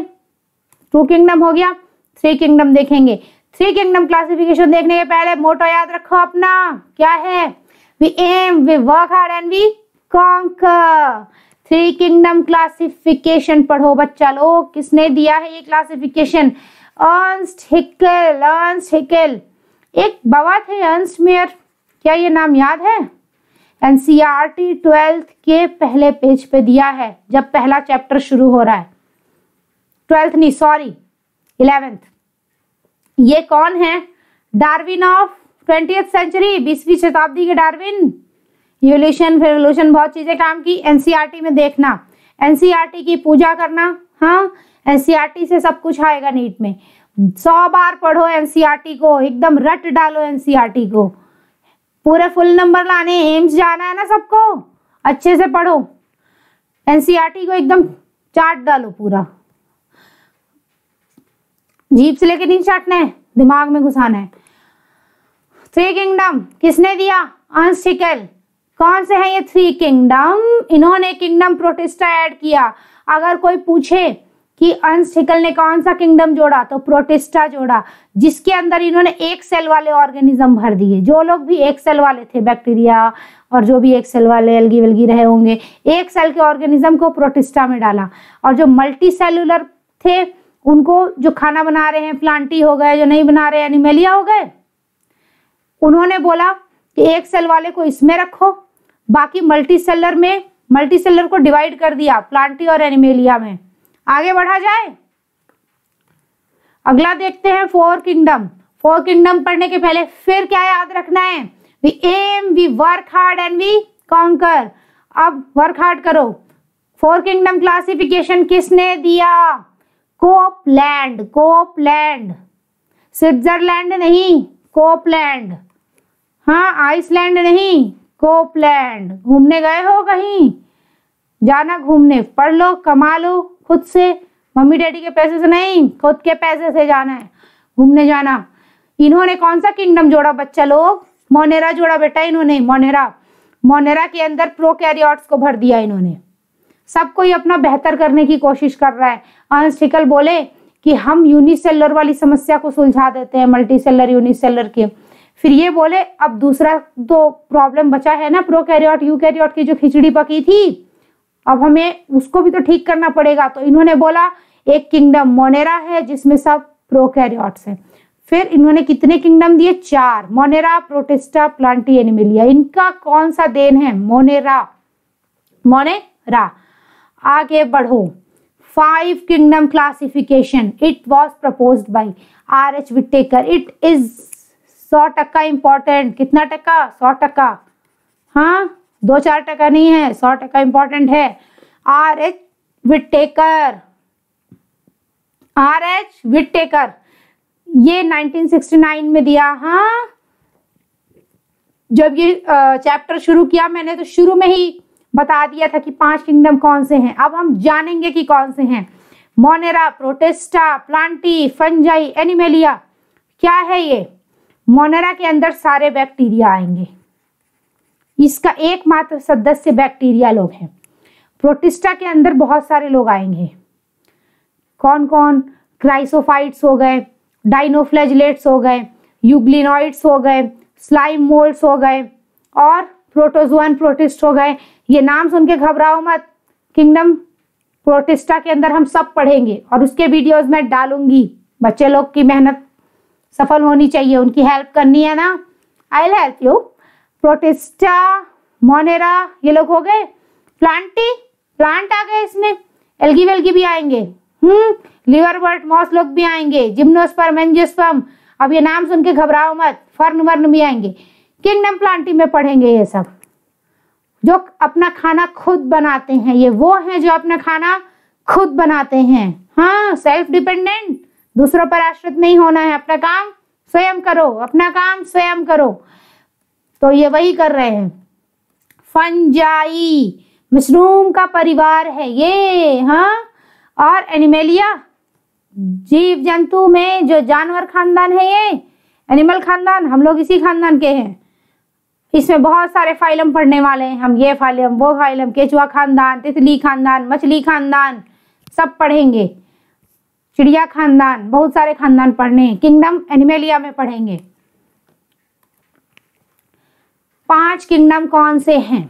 टू किंगडम हो गया थ्री किंगडम देखेंगे थ्री किंगडम क्लासिफिकेशन देखने के पहले मोटो याद रखो अपना क्या है we M we work hard and we conquer three kingdom classification पढ़ो बच्चा लो किसने दिया है ये classification Ernst Haeckel Ernst Haeckel एक बाबा थे अर्नस्ट मेयर क्या ये नाम याद है एनसीईआरटी ट्वेल्थ e के पहले पेज पे दिया है जब पहला चैप्टर शुरू हो रहा है ट्वेल्थ नहीं सॉरी इलेवेंथ ये कौन है डार्विन ऑफ ट्वेंटी सेंचुरी बीसवीं शताब्दी के डार्विन यूल्यूशन रेवल्यूशन बहुत चीज़ें काम की एनसीईआरटी e में देखना एनसीईआरटी e की पूजा करना हाँ एनसीईआरटी e से सब कुछ आएगा नीट में सौ बार पढ़ो एनसीईआरटी को एकदम रट डालो एनसीईआरटी को पूरे फुल नंबर लाने एम्स जाना है ना सबको अच्छे से पढ़ो एनसीईआरटी को एकदम चार्ट डालो पूरा जीप से लेके नहीं चाटना है दिमाग में घुसाना है थ्री किंगडम किसने दिया अंशिकल कौन से हैं ये थ्री किंगडम इन्होंने किंगडम प्रोटेस्टा ऐड किया अगर कोई पूछे कि अंशिकल ने कौन सा किंगडम जोड़ा तो प्रोटेस्टा जोड़ा जिसके अंदर इन्होंने एक सेल वाले ऑर्गेनिज्म भर दिए जो लोग भी एक सेल वाले थे बैक्टीरिया और जो भी एक सेल वाले अलगी वलगी रहे होंगे एक सेल के ऑर्गेनिज्म को प्रोटिस्टा में डाला और जो मल्टी सेलुलर थे उनको जो खाना बना रहे हैं प्लांटी हो गए जो नहीं बना रहे हैं एनिमेलिया हो गए उन्होंने बोला कि एक सेल वाले को इसमें रखो बाकी मल्टी सेलर में मल्टी सेलर को डिवाइड कर दिया प्लांटी और एनिमेलिया में आगे बढ़ा जाए अगला देखते हैं फोर किंगडम फोर किंगडम पढ़ने के पहले फिर क्या याद रखना है we M we work hard and we conquer अब वर्क हार्ड करो फोर किंगडम क्लासिफिकेशन किसने दिया कोपलैंड कोपलैंड स्विट्जरलैंड नहीं कोपलैंड हाँ आइसलैंड नहीं कोपलैंड घूमने गए हो कहीं जाना घूमने पढ़ लो कमा लो खुद से मम्मी डैडी के पैसे से नहीं खुद के पैसे से जाना है घूमने जाना इन्होंने कौन सा किंगडम जोड़ा बच्चा लोग मोनेरा जोड़ा बेटा इन्होंने मोनेरा मोनेरा के अंदर प्रो को भर दिया इन्होंने सब कोई अपना बेहतर करने की कोशिश कर रहा है अंश ठिकल बोले कि हम यूनिसेलर वाली समस्या को सुलझा देते हैं मल्टी सेलर यूनिसेलर की फिर ये बोले अब दूसरा तो प्रॉब्लम बचा है ना प्रोकैरियोट यूकैरियोट की जो खिचड़ी पकी थी अब हमें उसको भी तो ठीक करना पड़ेगा तो इन्होंने बोला एक किंगडम मोनेरा है जिसमें सब प्रोकैरियोट्स हैं फिर इन्होंने कितने किंगडम दिए चार मोनेरा प्रोटेस्टा प्लांटी एनिमिलिया इनका कौन सा देन है मोनेरा मोनेरा आगे बढ़ो five kingdom classification it was propose by R H Whittaker it is सौ टक्का इम्पोर्टेंट कितना टक्का सौ टक्का हाँ दो चार टक्का नहीं है सौ टक्का इम्पोर्टेंट है R H Whittaker R H Whittaker ये 1969 में दिया हाँ जब ये चैप्टर शुरू किया मैंने तो शुरू में ही बता दिया था कि पांच किंगडम कौन से हैं अब हम जानेंगे कि कौन से हैं monera Protista Plantae fungi animalia क्या है ये मोनेरा के अंदर सारे बैक्टीरिया आएंगे इसका एकमात्र सदस्य बैक्टीरिया लोग हैं प्रोटिस्टा के अंदर बहुत सारे लोग आएंगे कौन कौन क्राइसोफाइट्स हो गए डाइनोफ्लेजलेट्स हो गए यूग्लिनॉइड्स हो गए स्लाइम मोल्ड्स हो गए और प्रोटोजोअन प्रोटिस्ट हो गए ये नाम सुन के घबराओ मत किंगडम प्रोटिस्टा के अंदर हम सब पढ़ेंगे और उसके वीडियोस में डालूंगी बच्चे लोग की मेहनत सफल होनी चाहिए उनकी हेल्प करनी है ना I help you protista monera ये लोग हो गए प्लांटी प्लांट आ गए इसमें एल्गी वेल्गी भी आएंगे हम्म लिवर वर्ट मॉस लोग भी आएंगे जिम्नोस्पर्म एंजियोस्पर्म अब ये नाम सुन के घबराओ मत फर्न वर्न भी आएंगे किंगडम प्लांटी में पढ़ेंगे ये सब जो अपना खाना खुद बनाते हैं ये वो हैं जो अपना खाना खुद बनाते हैं हाँ सेल्फ डिपेंडेंट दूसरों पर आश्रित नहीं होना है अपना काम स्वयं करो अपना काम स्वयं करो तो ये वही कर रहे हैं फंजाई मशरूम का परिवार है ये हाँ और एनिमेलिया जीव जंतु में जो जानवर खानदान है ये एनिमल खानदान हम लोग इसी खानदान के हैं इसमें बहुत सारे फाइलम पढ़ने वाले हैं हम ये फाइलम वो फाइलम केचुआ खानदान तितली खानदान मछली खानदान सब पढ़ेंगे चिड़िया खानदान बहुत सारे खानदान पढ़ने हैं किंगडम एनिमेलिया में पढ़ेंगे पांच किंगडम कौन से हैं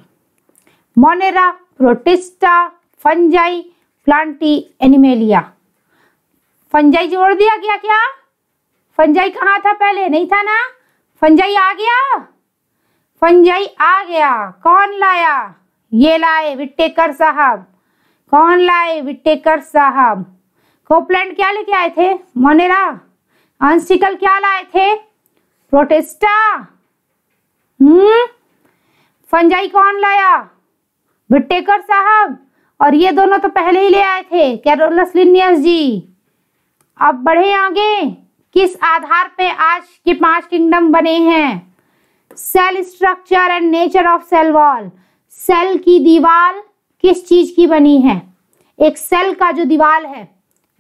monera protista fungi plantae animalia fungi जोड़ दिया गया क्या फंजाई कहाँ था पहले नहीं था ना फंजाई आ गया फंजाई आ गया कौन लाया ये लाए विट्टेकर साहब कौन लाए विट्टेकर साहब कोपलैंड क्या लेके आए थे मोनेरा अंशिकल क्या लाए थे प्रोटेस्टा हम्म फंजाई कौन लाया विट्टेकर साहब और ये दोनों तो पहले ही ले आए थे कैरोलस लिनियस जी अब बढ़े आगे किस आधार पे आज के पांच किंगडम बने हैं cell structure and nature of cell wall cell की दीवार किस चीज की बनी है एक सेल का जो दीवार है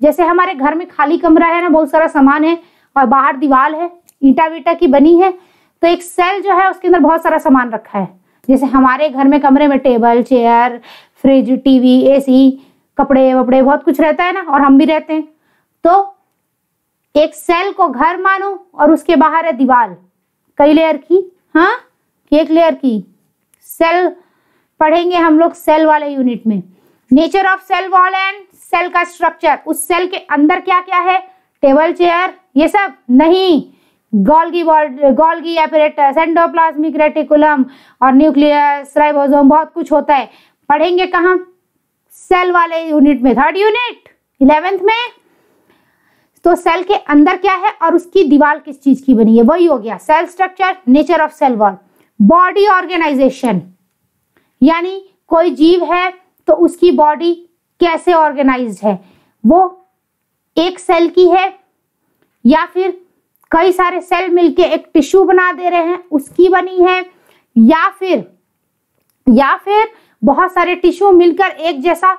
जैसे हमारे घर में खाली कमरा है ना बहुत सारा सामान है और बाहर दीवार है ईटा वीटा की बनी है तो एक सेल जो है उसके अंदर बहुत सारा सामान रखा है जैसे हमारे घर में कमरे में table chair fridge TV AC कपड़े वपड़े बहुत कुछ रहता है ना और हम भी रहते हैं तो एक सेल को घर मानो और उसके बाहर है दीवार कई लेयर की हाँ एक लेयर की सेल पढ़ेंगे हम लोग सेल वाले यूनिट में nature of cell wall and cell का स्ट्रक्चर उस सेल के अंदर क्या क्या है टेबल चेयर ये सब नहीं Golgi Golgi apparatus endoplasmic reticulum और न्यूक्लियस राइबोसोम बहुत कुछ होता है पढ़ेंगे कहाँ सेल वाले यूनिट में थर्ड यूनिट इलेवेंथ में तो सेल के अंदर क्या है और उसकी दीवार किस चीज की बनी है वही हो गया cell structure nature of cell wall body organisation यानी कोई जीव है तो उसकी बॉडी कैसे ऑर्गेनाइज है वो एक सेल की है या फिर कई सारे सेल मिलके एक टिश्यू बना दे रहे हैं उसकी बनी है या फिर या फिर बहुत सारे टिश्यू मिलकर एक जैसा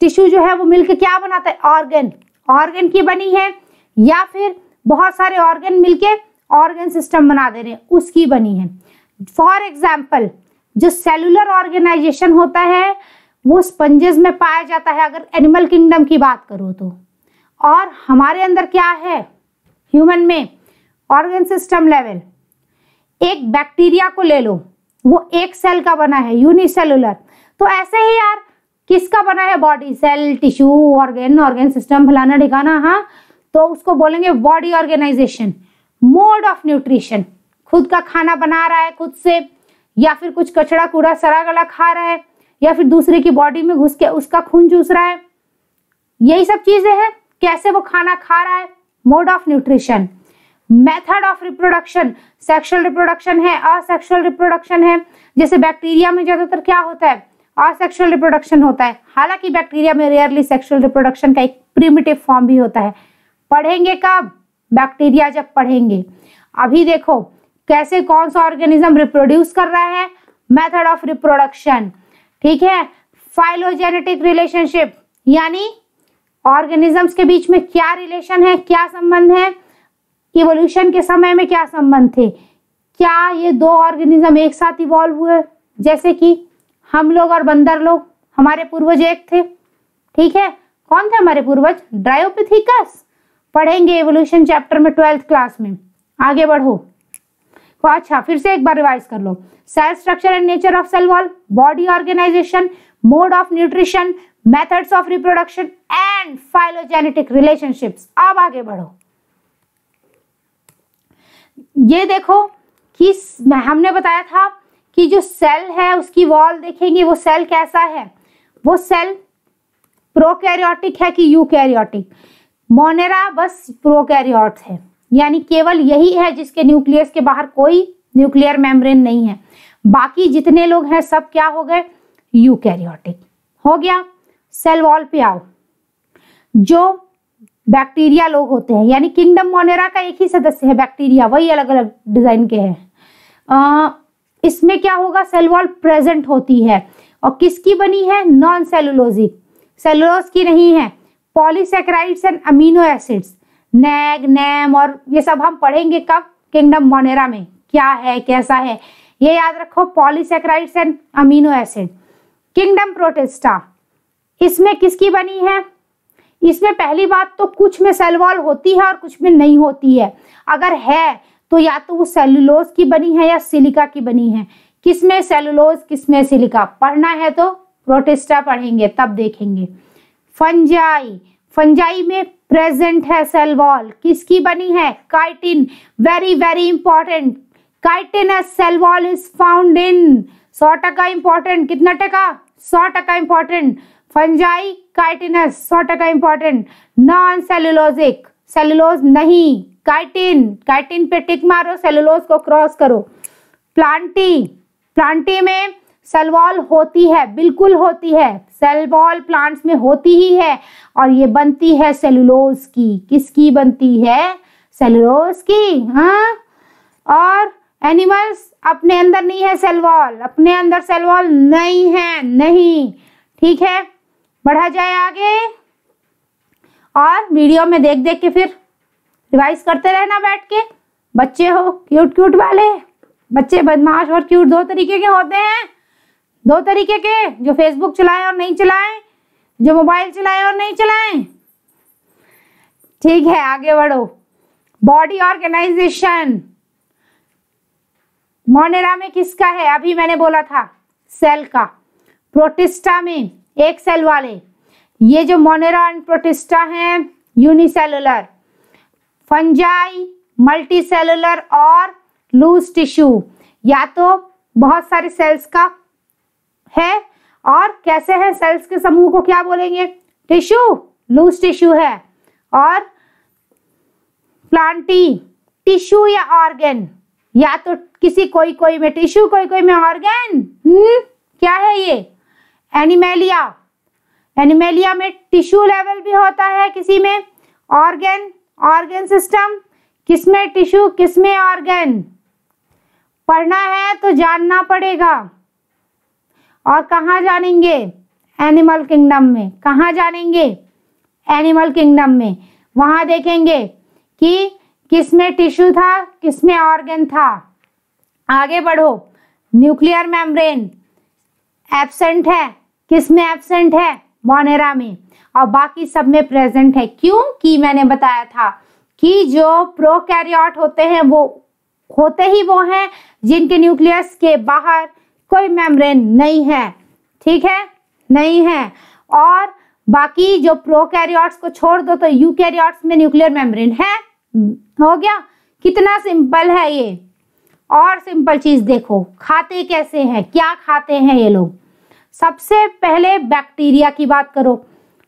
टिश्यू जो है वो मिलकर क्या बनाता है ऑर्गन ऑर्गन की बनी है या फिर बहुत सारे ऑर्गन मिलके ऑर्गन सिस्टम बना दे रहे हैं उसकी बनी है फॉर एग्जाम्पल जो सेलुलर ऑर्गेनाइजेशन होता है वो स्पंजेस में पाया जाता है अगर एनिमल किंगडम की बात करो तो और हमारे अंदर क्या है ह्यूमन में ऑर्गन सिस्टम लेवल एक बैक्टीरिया को ले लो वो एक सेल का बना है यूनिसेलुलर तो ऐसे ही यार किसका बना है body cell tissue organ organ system फलाना ढिकाना हाँ तो उसको बोलेंगे body organisation mode of nutrition खुद का खाना बना रहा है खुद से या फिर कुछ कचड़ा कूड़ा सरा गला खा रहा है या फिर दूसरे की बॉडी में घुस के उसका खून चूस रहा है यही सब चीजें हैं कैसे वो खाना खा रहा है mode of nutrition method of reproduction sexual reproduction है असेक्सुअल रिप्रोडक्शन है जैसे बैक्टीरिया में ज्यादातर क्या होता है असेक्सुअल रिप्रोडक्शन होता है हालांकि बैक्टीरिया में रेयरली सेक्सुअल रिप्रोडक्शन का एक प्रिमिटिव फॉर्म भी होता है पढ़ेंगे कब बैक्टीरिया जब पढ़ेंगे अभी देखो कैसे कौन सा ऑर्गेनिज्म रिप्रोड्यूस कर रहा है मेथड ऑफ रिप्रोडक्शन ठीक है फाइलोजेनेटिक रिलेशनशिप यानी ऑर्गेनिजम्स के बीच में क्या रिलेशन है क्या संबंध है इवोल्यूशन के समय में क्या संबंध थे क्या ये दो ऑर्गेनिज्म एक साथ इवॉल्व हुए जैसे कि हम लोग और बंदर लोग हमारे पूर्वज एक थे ठीक है कौन थे हमारे पूर्वज ड्रायोपिथिकस पढ़ेंगे एवोल्यूशन चैप्टर में ट्वेल्थ क्लास में आगे बढ़ो तो अच्छा फिर से एक बार रिवाइज कर लो cell structure and nature of cell wall body organisation mode of nutrition methods of reproduction and phylogenetic relationships अब आगे बढ़ो ये देखो कि हमने बताया था कि जो सेल है उसकी वॉल देखेंगे वो सेल कैसा है वो सेल प्रोकैरियोटिक है कि यूकैरियोटिक मोनेरा बस प्रोकैरियोट है यानी केवल यही है जिसके न्यूक्लियस के बाहर कोई न्यूक्लियर मेम्ब्रेन नहीं है बाकी जितने लोग हैं सब क्या हो गए यूकैरियोटिक हो गया सेल वॉल पे आओ जो बैक्टीरिया लोग होते हैं यानी किंगडम मोनेरा का एक ही सदस्य है बैक्टीरिया वही अलग अलग डिजाइन के हैं इसमें क्या होगा सेल वॉल प्रेजेंट होती है और किसकी बनी है नॉन सेलुलोजिक सेलुलोज की नहीं है polysaccharides and amino acids NAG NAM और ये सब हम पढ़ेंगे कब किंगडम मोनेरा में क्या है कैसा है ये याद रखो polysaccharides and amino acid kingdom protista इसमें किसकी बनी है इसमें पहली बात तो कुछ में सेल वॉल होती है और कुछ में नहीं होती है अगर है तो या तो वो सेलुलोज की बनी है या सिलिका की बनी है किसमें सेलुलोज किसमें सिलिका पढ़ना है तो प्रोटेस्टा पढ़ेंगे तब देखेंगे फंजाई फंजाई में प्रेजेंट है सेल वॉल किसकी बनी है chitin very very important chitinous cell wall is found in सौ टका इंपॉर्टेंट कितना टका सौ टका इंपॉर्टेंट फंजाई काइटिनस सौ टका इंपॉर्टेंट नॉन सेलुलोजिक सेलुलोज नहीं काइटिन काइटिन पे टिक मारो सेलुलोज को क्रॉस करो प्लांटी प्लांटी में सेल वॉल होती है बिल्कुल होती है सेल वॉल प्लांट्स में होती ही है और ये बनती है सेलुलोज की किसकी बनती है सेलुलोज की हाँ और एनिमल्स अपने अंदर नहीं है सेल वॉल अपने अंदर सेल वॉल नहीं है नहीं ठीक है बढ़ा जाए आगे और वीडियो में देख देख के फिर रिवाइज करते रहना बैठ के बच्चे हो क्यूट क्यूट वाले बच्चे बदमाश और क्यूट दो तरीके के होते हैं दो तरीके के जो फेसबुक चलाएं और नहीं चलाएं जो मोबाइल चलाएं और नहीं चलाएं ठीक है आगे बढ़ो बॉडी ऑर्गेनाइजेशन मोनेरा में किसका है अभी मैंने बोला था सेल का प्रोटिस्टा में एक सेल वाले ये जो मोनेरा एंड प्रोटिस्टा हैं यूनिसेलुलर फंजाई मल्टी और लूज टिश्यू या तो बहुत सारे सेल्स का है और कैसे है सेल्स के समूह को क्या बोलेंगे टिश्यू लूज टिश्यू है और प्लांटी टिश्यू या ऑर्गेन या तो किसी कोई कोई में टिश्यू कोई कोई में ऑर्गेन हम्म, क्या है ये एनिमेलिया एनिमेलिया में टिश्यू लेवल भी होता है किसी में ऑर्गेन ऑर्गेन सिस्टम किसमें टिश्यू किसमें ऑर्गेन पढ़ना है तो जानना पड़ेगा और कहाँ जानेंगे एनिमल किंगडम में कहाँ जानेंगे एनिमल किंगडम में वहाँ देखेंगे कि किस में टिश्यू था किस में ऑर्गन था आगे बढ़ो न्यूक्लियर मेम्ब्रेन एब्सेंट है किस में एब्सेंट है मोनेरा में और बाकी सब में प्रेजेंट है क्यों कि मैंने बताया था कि जो प्रोकैरियोट होते हैं वो होते ही वो हैं जिनके न्यूक्लियस के बाहर कोई मेम्ब्रेन नहीं है ठीक है नहीं है और बाकी जो प्रोकैरियोट्स को छोड़ दो तो यूकैरियोट्स में न्यूक्लियर मेम्ब्रेन है हो गया कितना सिंपल है ये और सिंपल चीज देखो खाते कैसे हैं क्या खाते हैं ये लोग सबसे पहले बैक्टीरिया की बात करो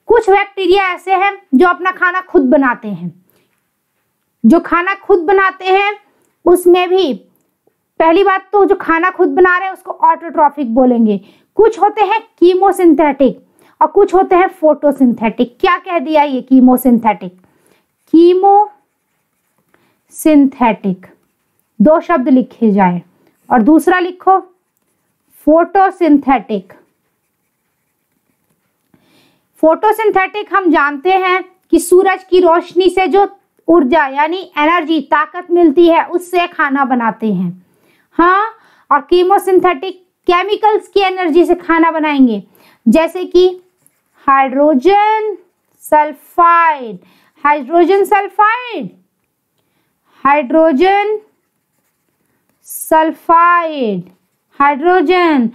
कुछ बैक्टीरिया ऐसे हैं जो अपना खाना खुद बनाते हैं जो खाना खुद बनाते हैं उसमें भी पहली बात तो जो खाना खुद बना रहे हैं उसको ऑटोट्रॉफिक बोलेंगे कुछ होते हैं कीमोसिंथेटिक और कुछ होते हैं फोटोसिंथेटिक क्या कह दिया ये कीमोसिंथेटिक कीमो सिंथेटिक दो शब्द लिखे जाए और दूसरा लिखो फोटोसिंथेटिक फोटोसिंथेटिक हम जानते हैं कि सूरज की रोशनी से जो ऊर्जा यानी एनर्जी ताकत मिलती है उससे खाना बनाते हैं हाँ और कीमोसिंथेटिक केमिकल्स की एनर्जी से खाना बनाएंगे जैसे कि hydrogen sulphide hydrogen sulphide hydrogen sulphide hydrogen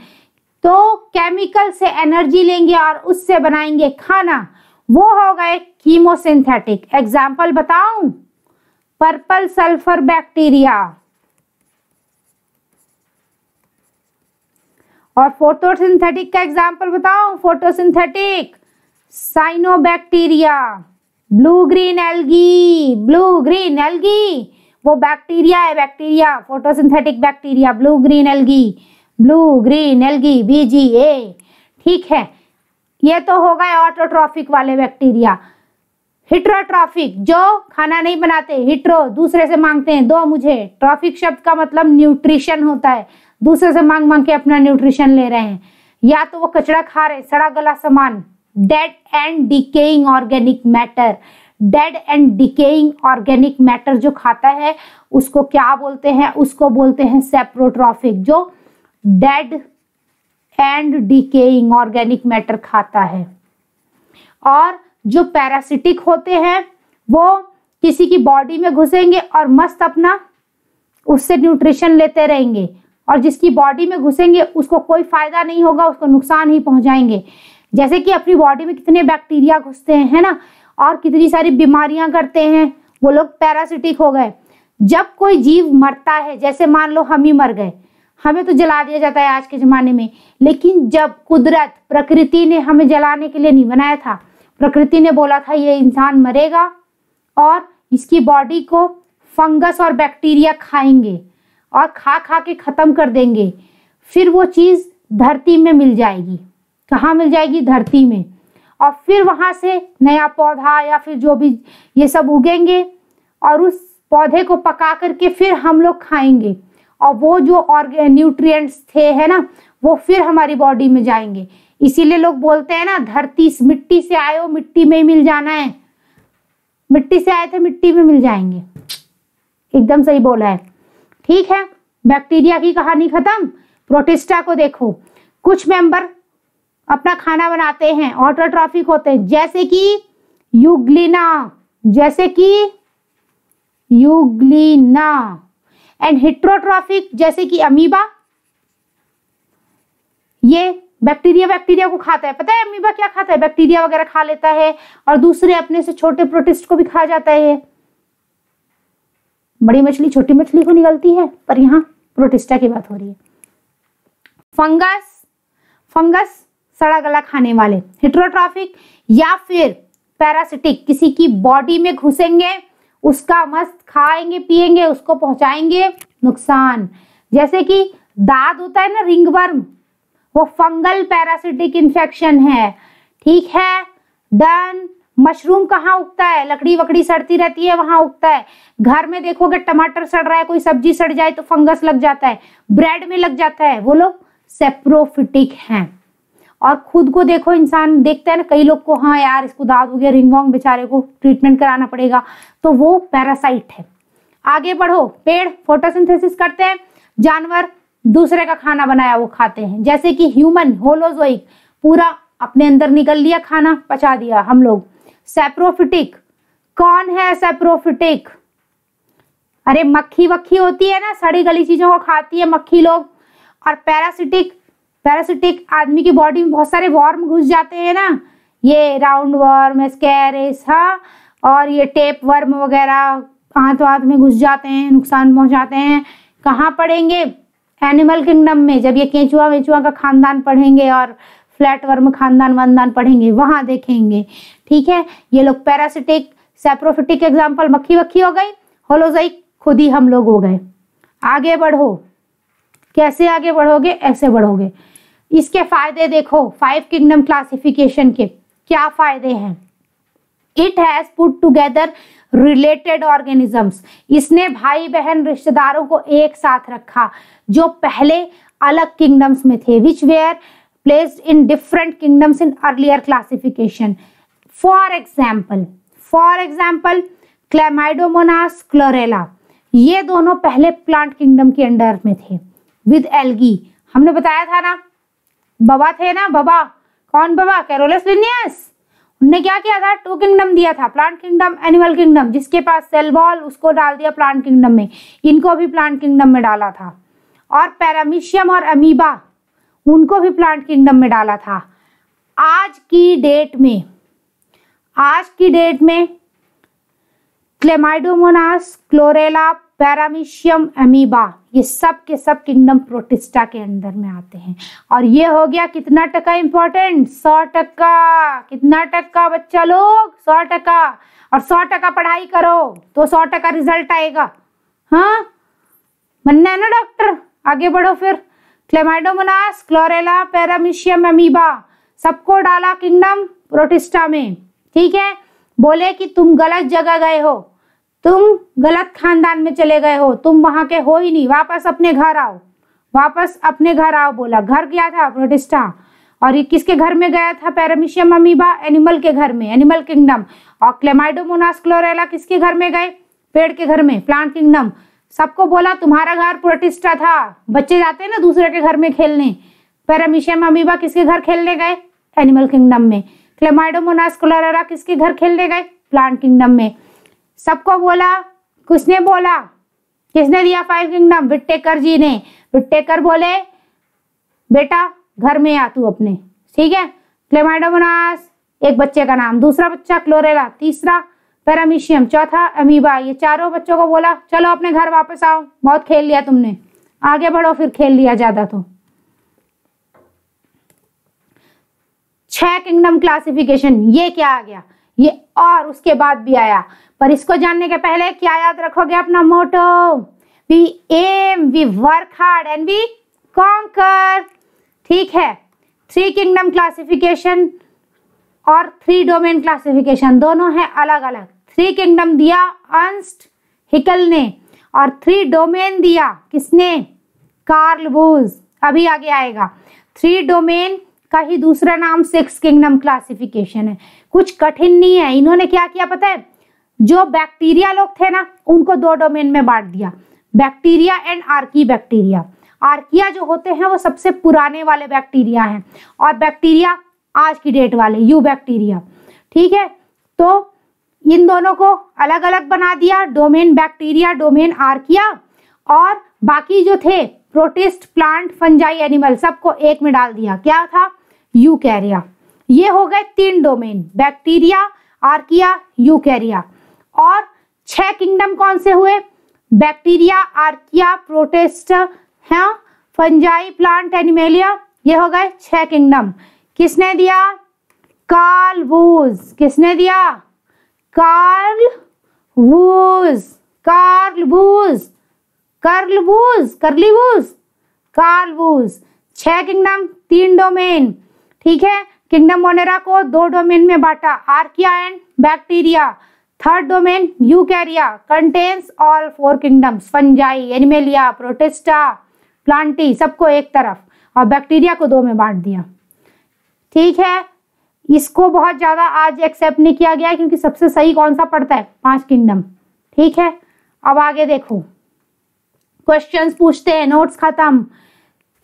तो केमिकल से एनर्जी लेंगे और उससे बनाएंगे खाना वो हो गए कीमोसिंथेटिक एग्जाम्पल बताऊं पर्पल सल्फर बैक्टीरिया और फोटोसिंथेटिक का एग्जाम्पल बताओ photosynthetic cyanobacteria blue green algae blue green algae वो बैक्टीरिया है bacteria photosynthetic bacteria blue green algae blue green algae ए ठीक है ये तो हो गए ऑटोट्रॉफिक वाले बैक्टीरिया हिट्रोट्रॉफिक जो खाना नहीं बनाते हिट्रो दूसरे से मांगते हैं दो मुझे ट्रॉफिक शब्द का मतलब न्यूट्रिशन होता है दूसरे से मांग मांग के अपना न्यूट्रिशन ले रहे हैं या तो वो कचरा खा रहे सड़ा गला सामान dead and decaying organic matter dead and decaying organic matter जो खाता है उसको क्या बोलते हैं उसको बोलते हैं सेप्रोट्रॉफिक जो dead and decaying organic matter खाता है और जो पैरासिटिक होते हैं वो किसी की बॉडी में घुसेंगे और मस्त अपना उससे न्यूट्रिशन लेते रहेंगे और जिसकी बॉडी में घुसेंगे उसको कोई फायदा नहीं होगा उसको नुकसान ही पहुंचाएंगे जैसे कि अपनी बॉडी में कितने बैक्टीरिया घुसते हैं है ना और कितनी सारी बीमारियां करते हैं वो लोग पैरासिटिक हो गए जब कोई जीव मरता है जैसे मान लो हम ही मर गए हमें तो जला दिया जाता है आज के ज़माने में लेकिन जब कुदरत प्रकृति ने हमें जलाने के लिए नहीं बनाया था प्रकृति ने बोला था ये इंसान मरेगा और इसकी बॉडी को फंगस और बैक्टीरिया खाएंगे और खा खा के ख़त्म कर देंगे फिर वो चीज़ धरती में मिल जाएगी कहाँ मिल जाएगी धरती में और फिर वहाँ से नया पौधा या फिर जो भी ये सब उगेंगे और उस पौधे को पका करके फिर हम लोग खाएंगे और वो जो ऑर्गे न्यूट्रिएंट्स थे है ना वो फिर हमारी बॉडी में जाएंगे इसीलिए लोग बोलते हैं ना धरती मिट्टी से आए हो मिट्टी में ही मिल जाना है मिट्टी से आए थे मिट्टी में मिल जाएंगे एकदम सही बोला है ठीक है बैक्टीरिया की कहानी खत्म प्रोटिस्टा को देखो कुछ मेंबर अपना खाना बनाते हैं ऑटोट्रॉफिक होते हैं जैसे कि युग्लिना जैसे कि युगलिना एंड हिट्रोट्रॉफिक जैसे कि अमीबा ये बैक्टीरिया बैक्टीरिया को खाता है पता है अमीबा क्या खाता है बैक्टीरिया वगैरह खा लेता है और दूसरे अपने से छोटे प्रोटिस्ट को भी खा जाता है बड़ी मछली छोटी मछली को निगलती है पर यहाँ प्रोटिस्टा की बात हो रही है फंगस फंगस सड़ा गला खाने वाले हिट्रोट्रॉफिक या फिर पैरासिटिक किसी की बॉडी में घुसेंगे उसका मस्त खाएंगे पिएंगे उसको पहुंचाएंगे नुकसान जैसे कि दाद होता है ना रिंग वर्म वो फंगल पैरासिटिक इन्फेक्शन है ठीक है डन मशरूम कहाँ उगता है लकड़ी वकड़ी सड़ती रहती है वहां उगता है घर में देखो अगर टमाटर सड़ रहा है कोई सब्जी सड़ जाए तो फंगस लग जाता है ब्रेड में लग जाता है वो लोग सेप्रोफिटिक हैं और खुद को देखो इंसान देखता है ना कई लोग को हाँ यार इसको दाद हो गया रिंगोंग बेचारे को ट्रीटमेंट कराना पड़ेगा तो वो पैरासाइट है आगे बढ़ो पेड़ फोटोसिंथेसिस करते हैं जानवर दूसरे का खाना बनाया वो खाते हैं जैसे कि ह्यूमन होलोजोइक पूरा अपने अंदर निकल लिया खाना पचा दिया हम लोग सेप्रोफिटिक कौन है सेप्रोफिटिक अरे मक्खी वक्खी होती है ना सड़ी गली चीजों को खाती है मक्खी लोग और पैरासिटिक पैरासिटिक आदमी की बॉडी में बहुत सारे वॉर्म घुस जाते हैं ना ये राउंड वॉर्म स्कैरिस हाँ और ये टेप वर्म वगैरह आंत वात में घुस जाते हैं नुकसान पहुंचाते हैं कहाँ पढ़ेंगे एनिमल किंगडम में जब ये केंचुआ वेंचुआ का खानदान पढ़ेंगे और फ्लैटवर्म खानदान वानदान पढ़ेंगे वहां देखेंगे ठीक है ये लोग पैरासिटिक सेप्रोफिटिक एग्जाम्पल मक्खी वक्खी हो गई होलोजाइक खुद ही हम लोग हो गए आगे बढ़ो कैसे आगे बढ़ोगे ऐसे बढ़ोगे इसके फायदे देखो फाइव किंगडम क्लासिफिकेशन के क्या फायदे हैं it has put together related organisms इसने भाई बहन रिश्तेदारों को एक साथ रखा जो पहले अलग किंगडम्स में थे which were placed in different kingdoms in earlier classification. For example, for example, chlamydomonas chlorella ये दोनों पहले प्लांट किंगडम के अंडर में थे विद एल्गी हमने बताया था ना बबा थे ना बबा कौन बबा कैरोलस लिनियस उनने क्या किया था टू किंगडम दिया था प्लांट किंगडम एनिमल किंगडम जिसके पास सेल वॉल उसको डाल दिया प्लांट किंगडम में इनको भी प्लांट किंगडम में डाला था और पैरामीशियम और अमीबा उनको भी प्लांट किंगडम में डाला था आज की डेट में आज की डेट में क्लेमाइडोमोनास क्लोरेला पैरामिशियम एमीबा ये सब के सब किंगडम प्रोटिस्टा के अंदर में आते हैं और ये हो गया कितना टका इंपॉर्टेंट सौ टका कितना टका बच्चा लोग सौ टका और सौ टका पढ़ाई करो तो सौ टका रिजल्ट आएगा हाँ बनना है ना डॉक्टर आगे बढ़ो फिर क्लेमाइडोमोनास क्लोरेला पैरामिशियम अमीबा सबको डाला किंगडम प्रोटिस्टा में ठीक है बोले कि तुम गलत जगह गए हो तुम गलत खानदान में चले गए हो तुम वहां के हो ही नहीं वापस अपने घर आओ वापस अपने घर आओ बोला घर गया था प्रोटिस्टा और ये किसके घर में गया था पैरामिशियम अमीबा एनिमल के घर में एनिमल किंगडम और क्लेमाइडोमोनास क्लोरेला किसके घर में गए पेड़ के घर में प्लांट किंगडम सबको बोला तुम्हारा घर प्रतिष्ठा था बच्चे जाते हैं ना दूसरे के घर में खेलने पैरामीशियम अमीबा किसके घर खेलने गए एनिमल किंगडम में क्लेमाइडोमोनास कोलारा किसके घर खेलने गए प्लांट किंगडम में सबको बोला किसने बोला किसने दिया फाइव किंगडम विट्टेकर जी ने विट्टेकर बोले बेटा घर में आ तू अपने ठीक है क्लेमाइडोमोनास एक बच्चे का नाम दूसरा बच्चा क्लोरेला तीसरा पैरामीशियम चौथा अमीबा ये चारों बच्चों को बोला चलो अपने घर वापस आओ बहुत खेल लिया तुमने आगे बढ़ो फिर खेल लिया ज्यादा तो छह किंगडम क्लासिफिकेशन ये क्या आ गया ये और उसके बाद भी आया पर इसको जानने के पहले क्या याद रखोगे अपना motto we M we work hard and we conquer ठीक है थ्री किंगडम क्लासिफिकेशन और थ्री डोमेन क्लासिफिकेशन दोनों है अलग अलग थ्री किंगडम दिया अंस्ट हिकल ने और थ्री डोमेन दिया किसने कार्ल बूज अभी आगे आएगा थ्री डोमेन का ही दूसरा नाम सिक्स किंगडम क्लासिफिकेशन है कुछ कठिन नहीं है इन्होंने क्या किया पता है जो बैक्टीरिया लोग थे ना उनको दो डोमेन में बांट दिया bacteria and archaebacteria archaea जो होते हैं वो सबसे पुराने वाले बैक्टीरिया हैं और बैक्टीरिया आज की डेट वाले यू बैक्टीरिया ठीक है तो इन दोनों को अलग अलग बना दिया डोमेन बैक्टीरिया डोमेन आर्किया और बाकी जो थे प्रोटिस्ट प्लांट फंजाई एनिमल सबको एक में डाल दिया क्या था कैरिया ये हो गए तीन डोमेन बैक्टीरिया आर्किया कैरिया और छह किंगडम कौन से हुए बैक्टीरिया आर्किया प्रोटेस्ट है फंजाई प्लांट एनिमेलिया ये हो गए छह किंगडम किसने दिया कार्ल वूज किसने दिया Carl Woese Carl Woese Carl Woese Carl Woese Carl Woese छह किंगडम तीन डोमेन ठीक है किंगडम मोनेरा को दो डोमेन में बांटा archaea and bacteria third domain eukarya contains all four kingdoms fungi animalia protista plantae सबको एक तरफ और बैक्टीरिया को दो में बांट दिया ठीक है इसको बहुत ज़्यादा आज एक्सेप्ट नहीं किया गया क्योंकि सबसे सही कौन सा पड़ता है पांच किंगडम ठीक है अब आगे देखो क्वेश्चन पूछते हैं नोट्स खत्म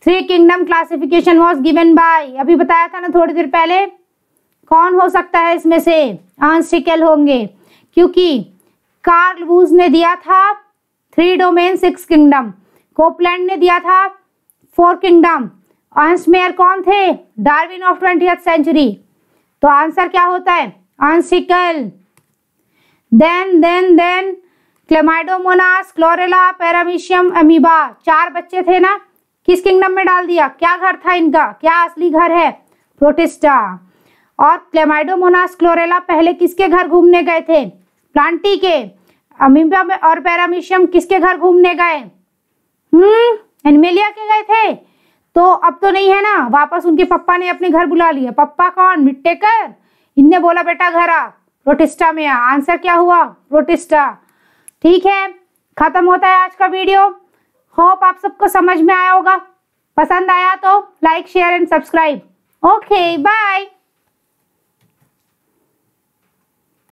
three kingdom classification was given by अभी बताया था ना थोड़ी देर पहले कौन हो सकता है इसमें से आंसिकल होंगे क्योंकि कार्ल वूज ने दिया था three domain six kingdom Copeland ने दिया था फोर किंगडम अंशमेयर कौन थे डार्विन ऑफ ट्वेंटी सेंचुरी तो आंसर क्या होता है Ernst Haeckel then then then chlamydomonas chlorella paramecium amoeba चार बच्चे थे ना किस किंगडम में डाल दिया क्या घर था इनका क्या असली घर है प्रोटिस्टा और क्लेमाइडोमोनास क्लोरेला पहले किसके घर घूमने गए थे प्लांटी के अमीबा में और पैरामिशियम किसके घर घूमने गए हम्म एनमेलिया के गए थे तो अब तो नहीं है ना वापस उनके पप्पा ने अपने घर बुला लिया पप्पा कौन मिट्टेकर इनने बोला बेटा घर आ प्रोटिस्टा में आ आंसर क्या हुआ प्रोटिस्टा ठीक है खत्म होता है आज का वीडियो होप आप सबको समझ में आया होगा पसंद आया तो like share and subscribe okay bye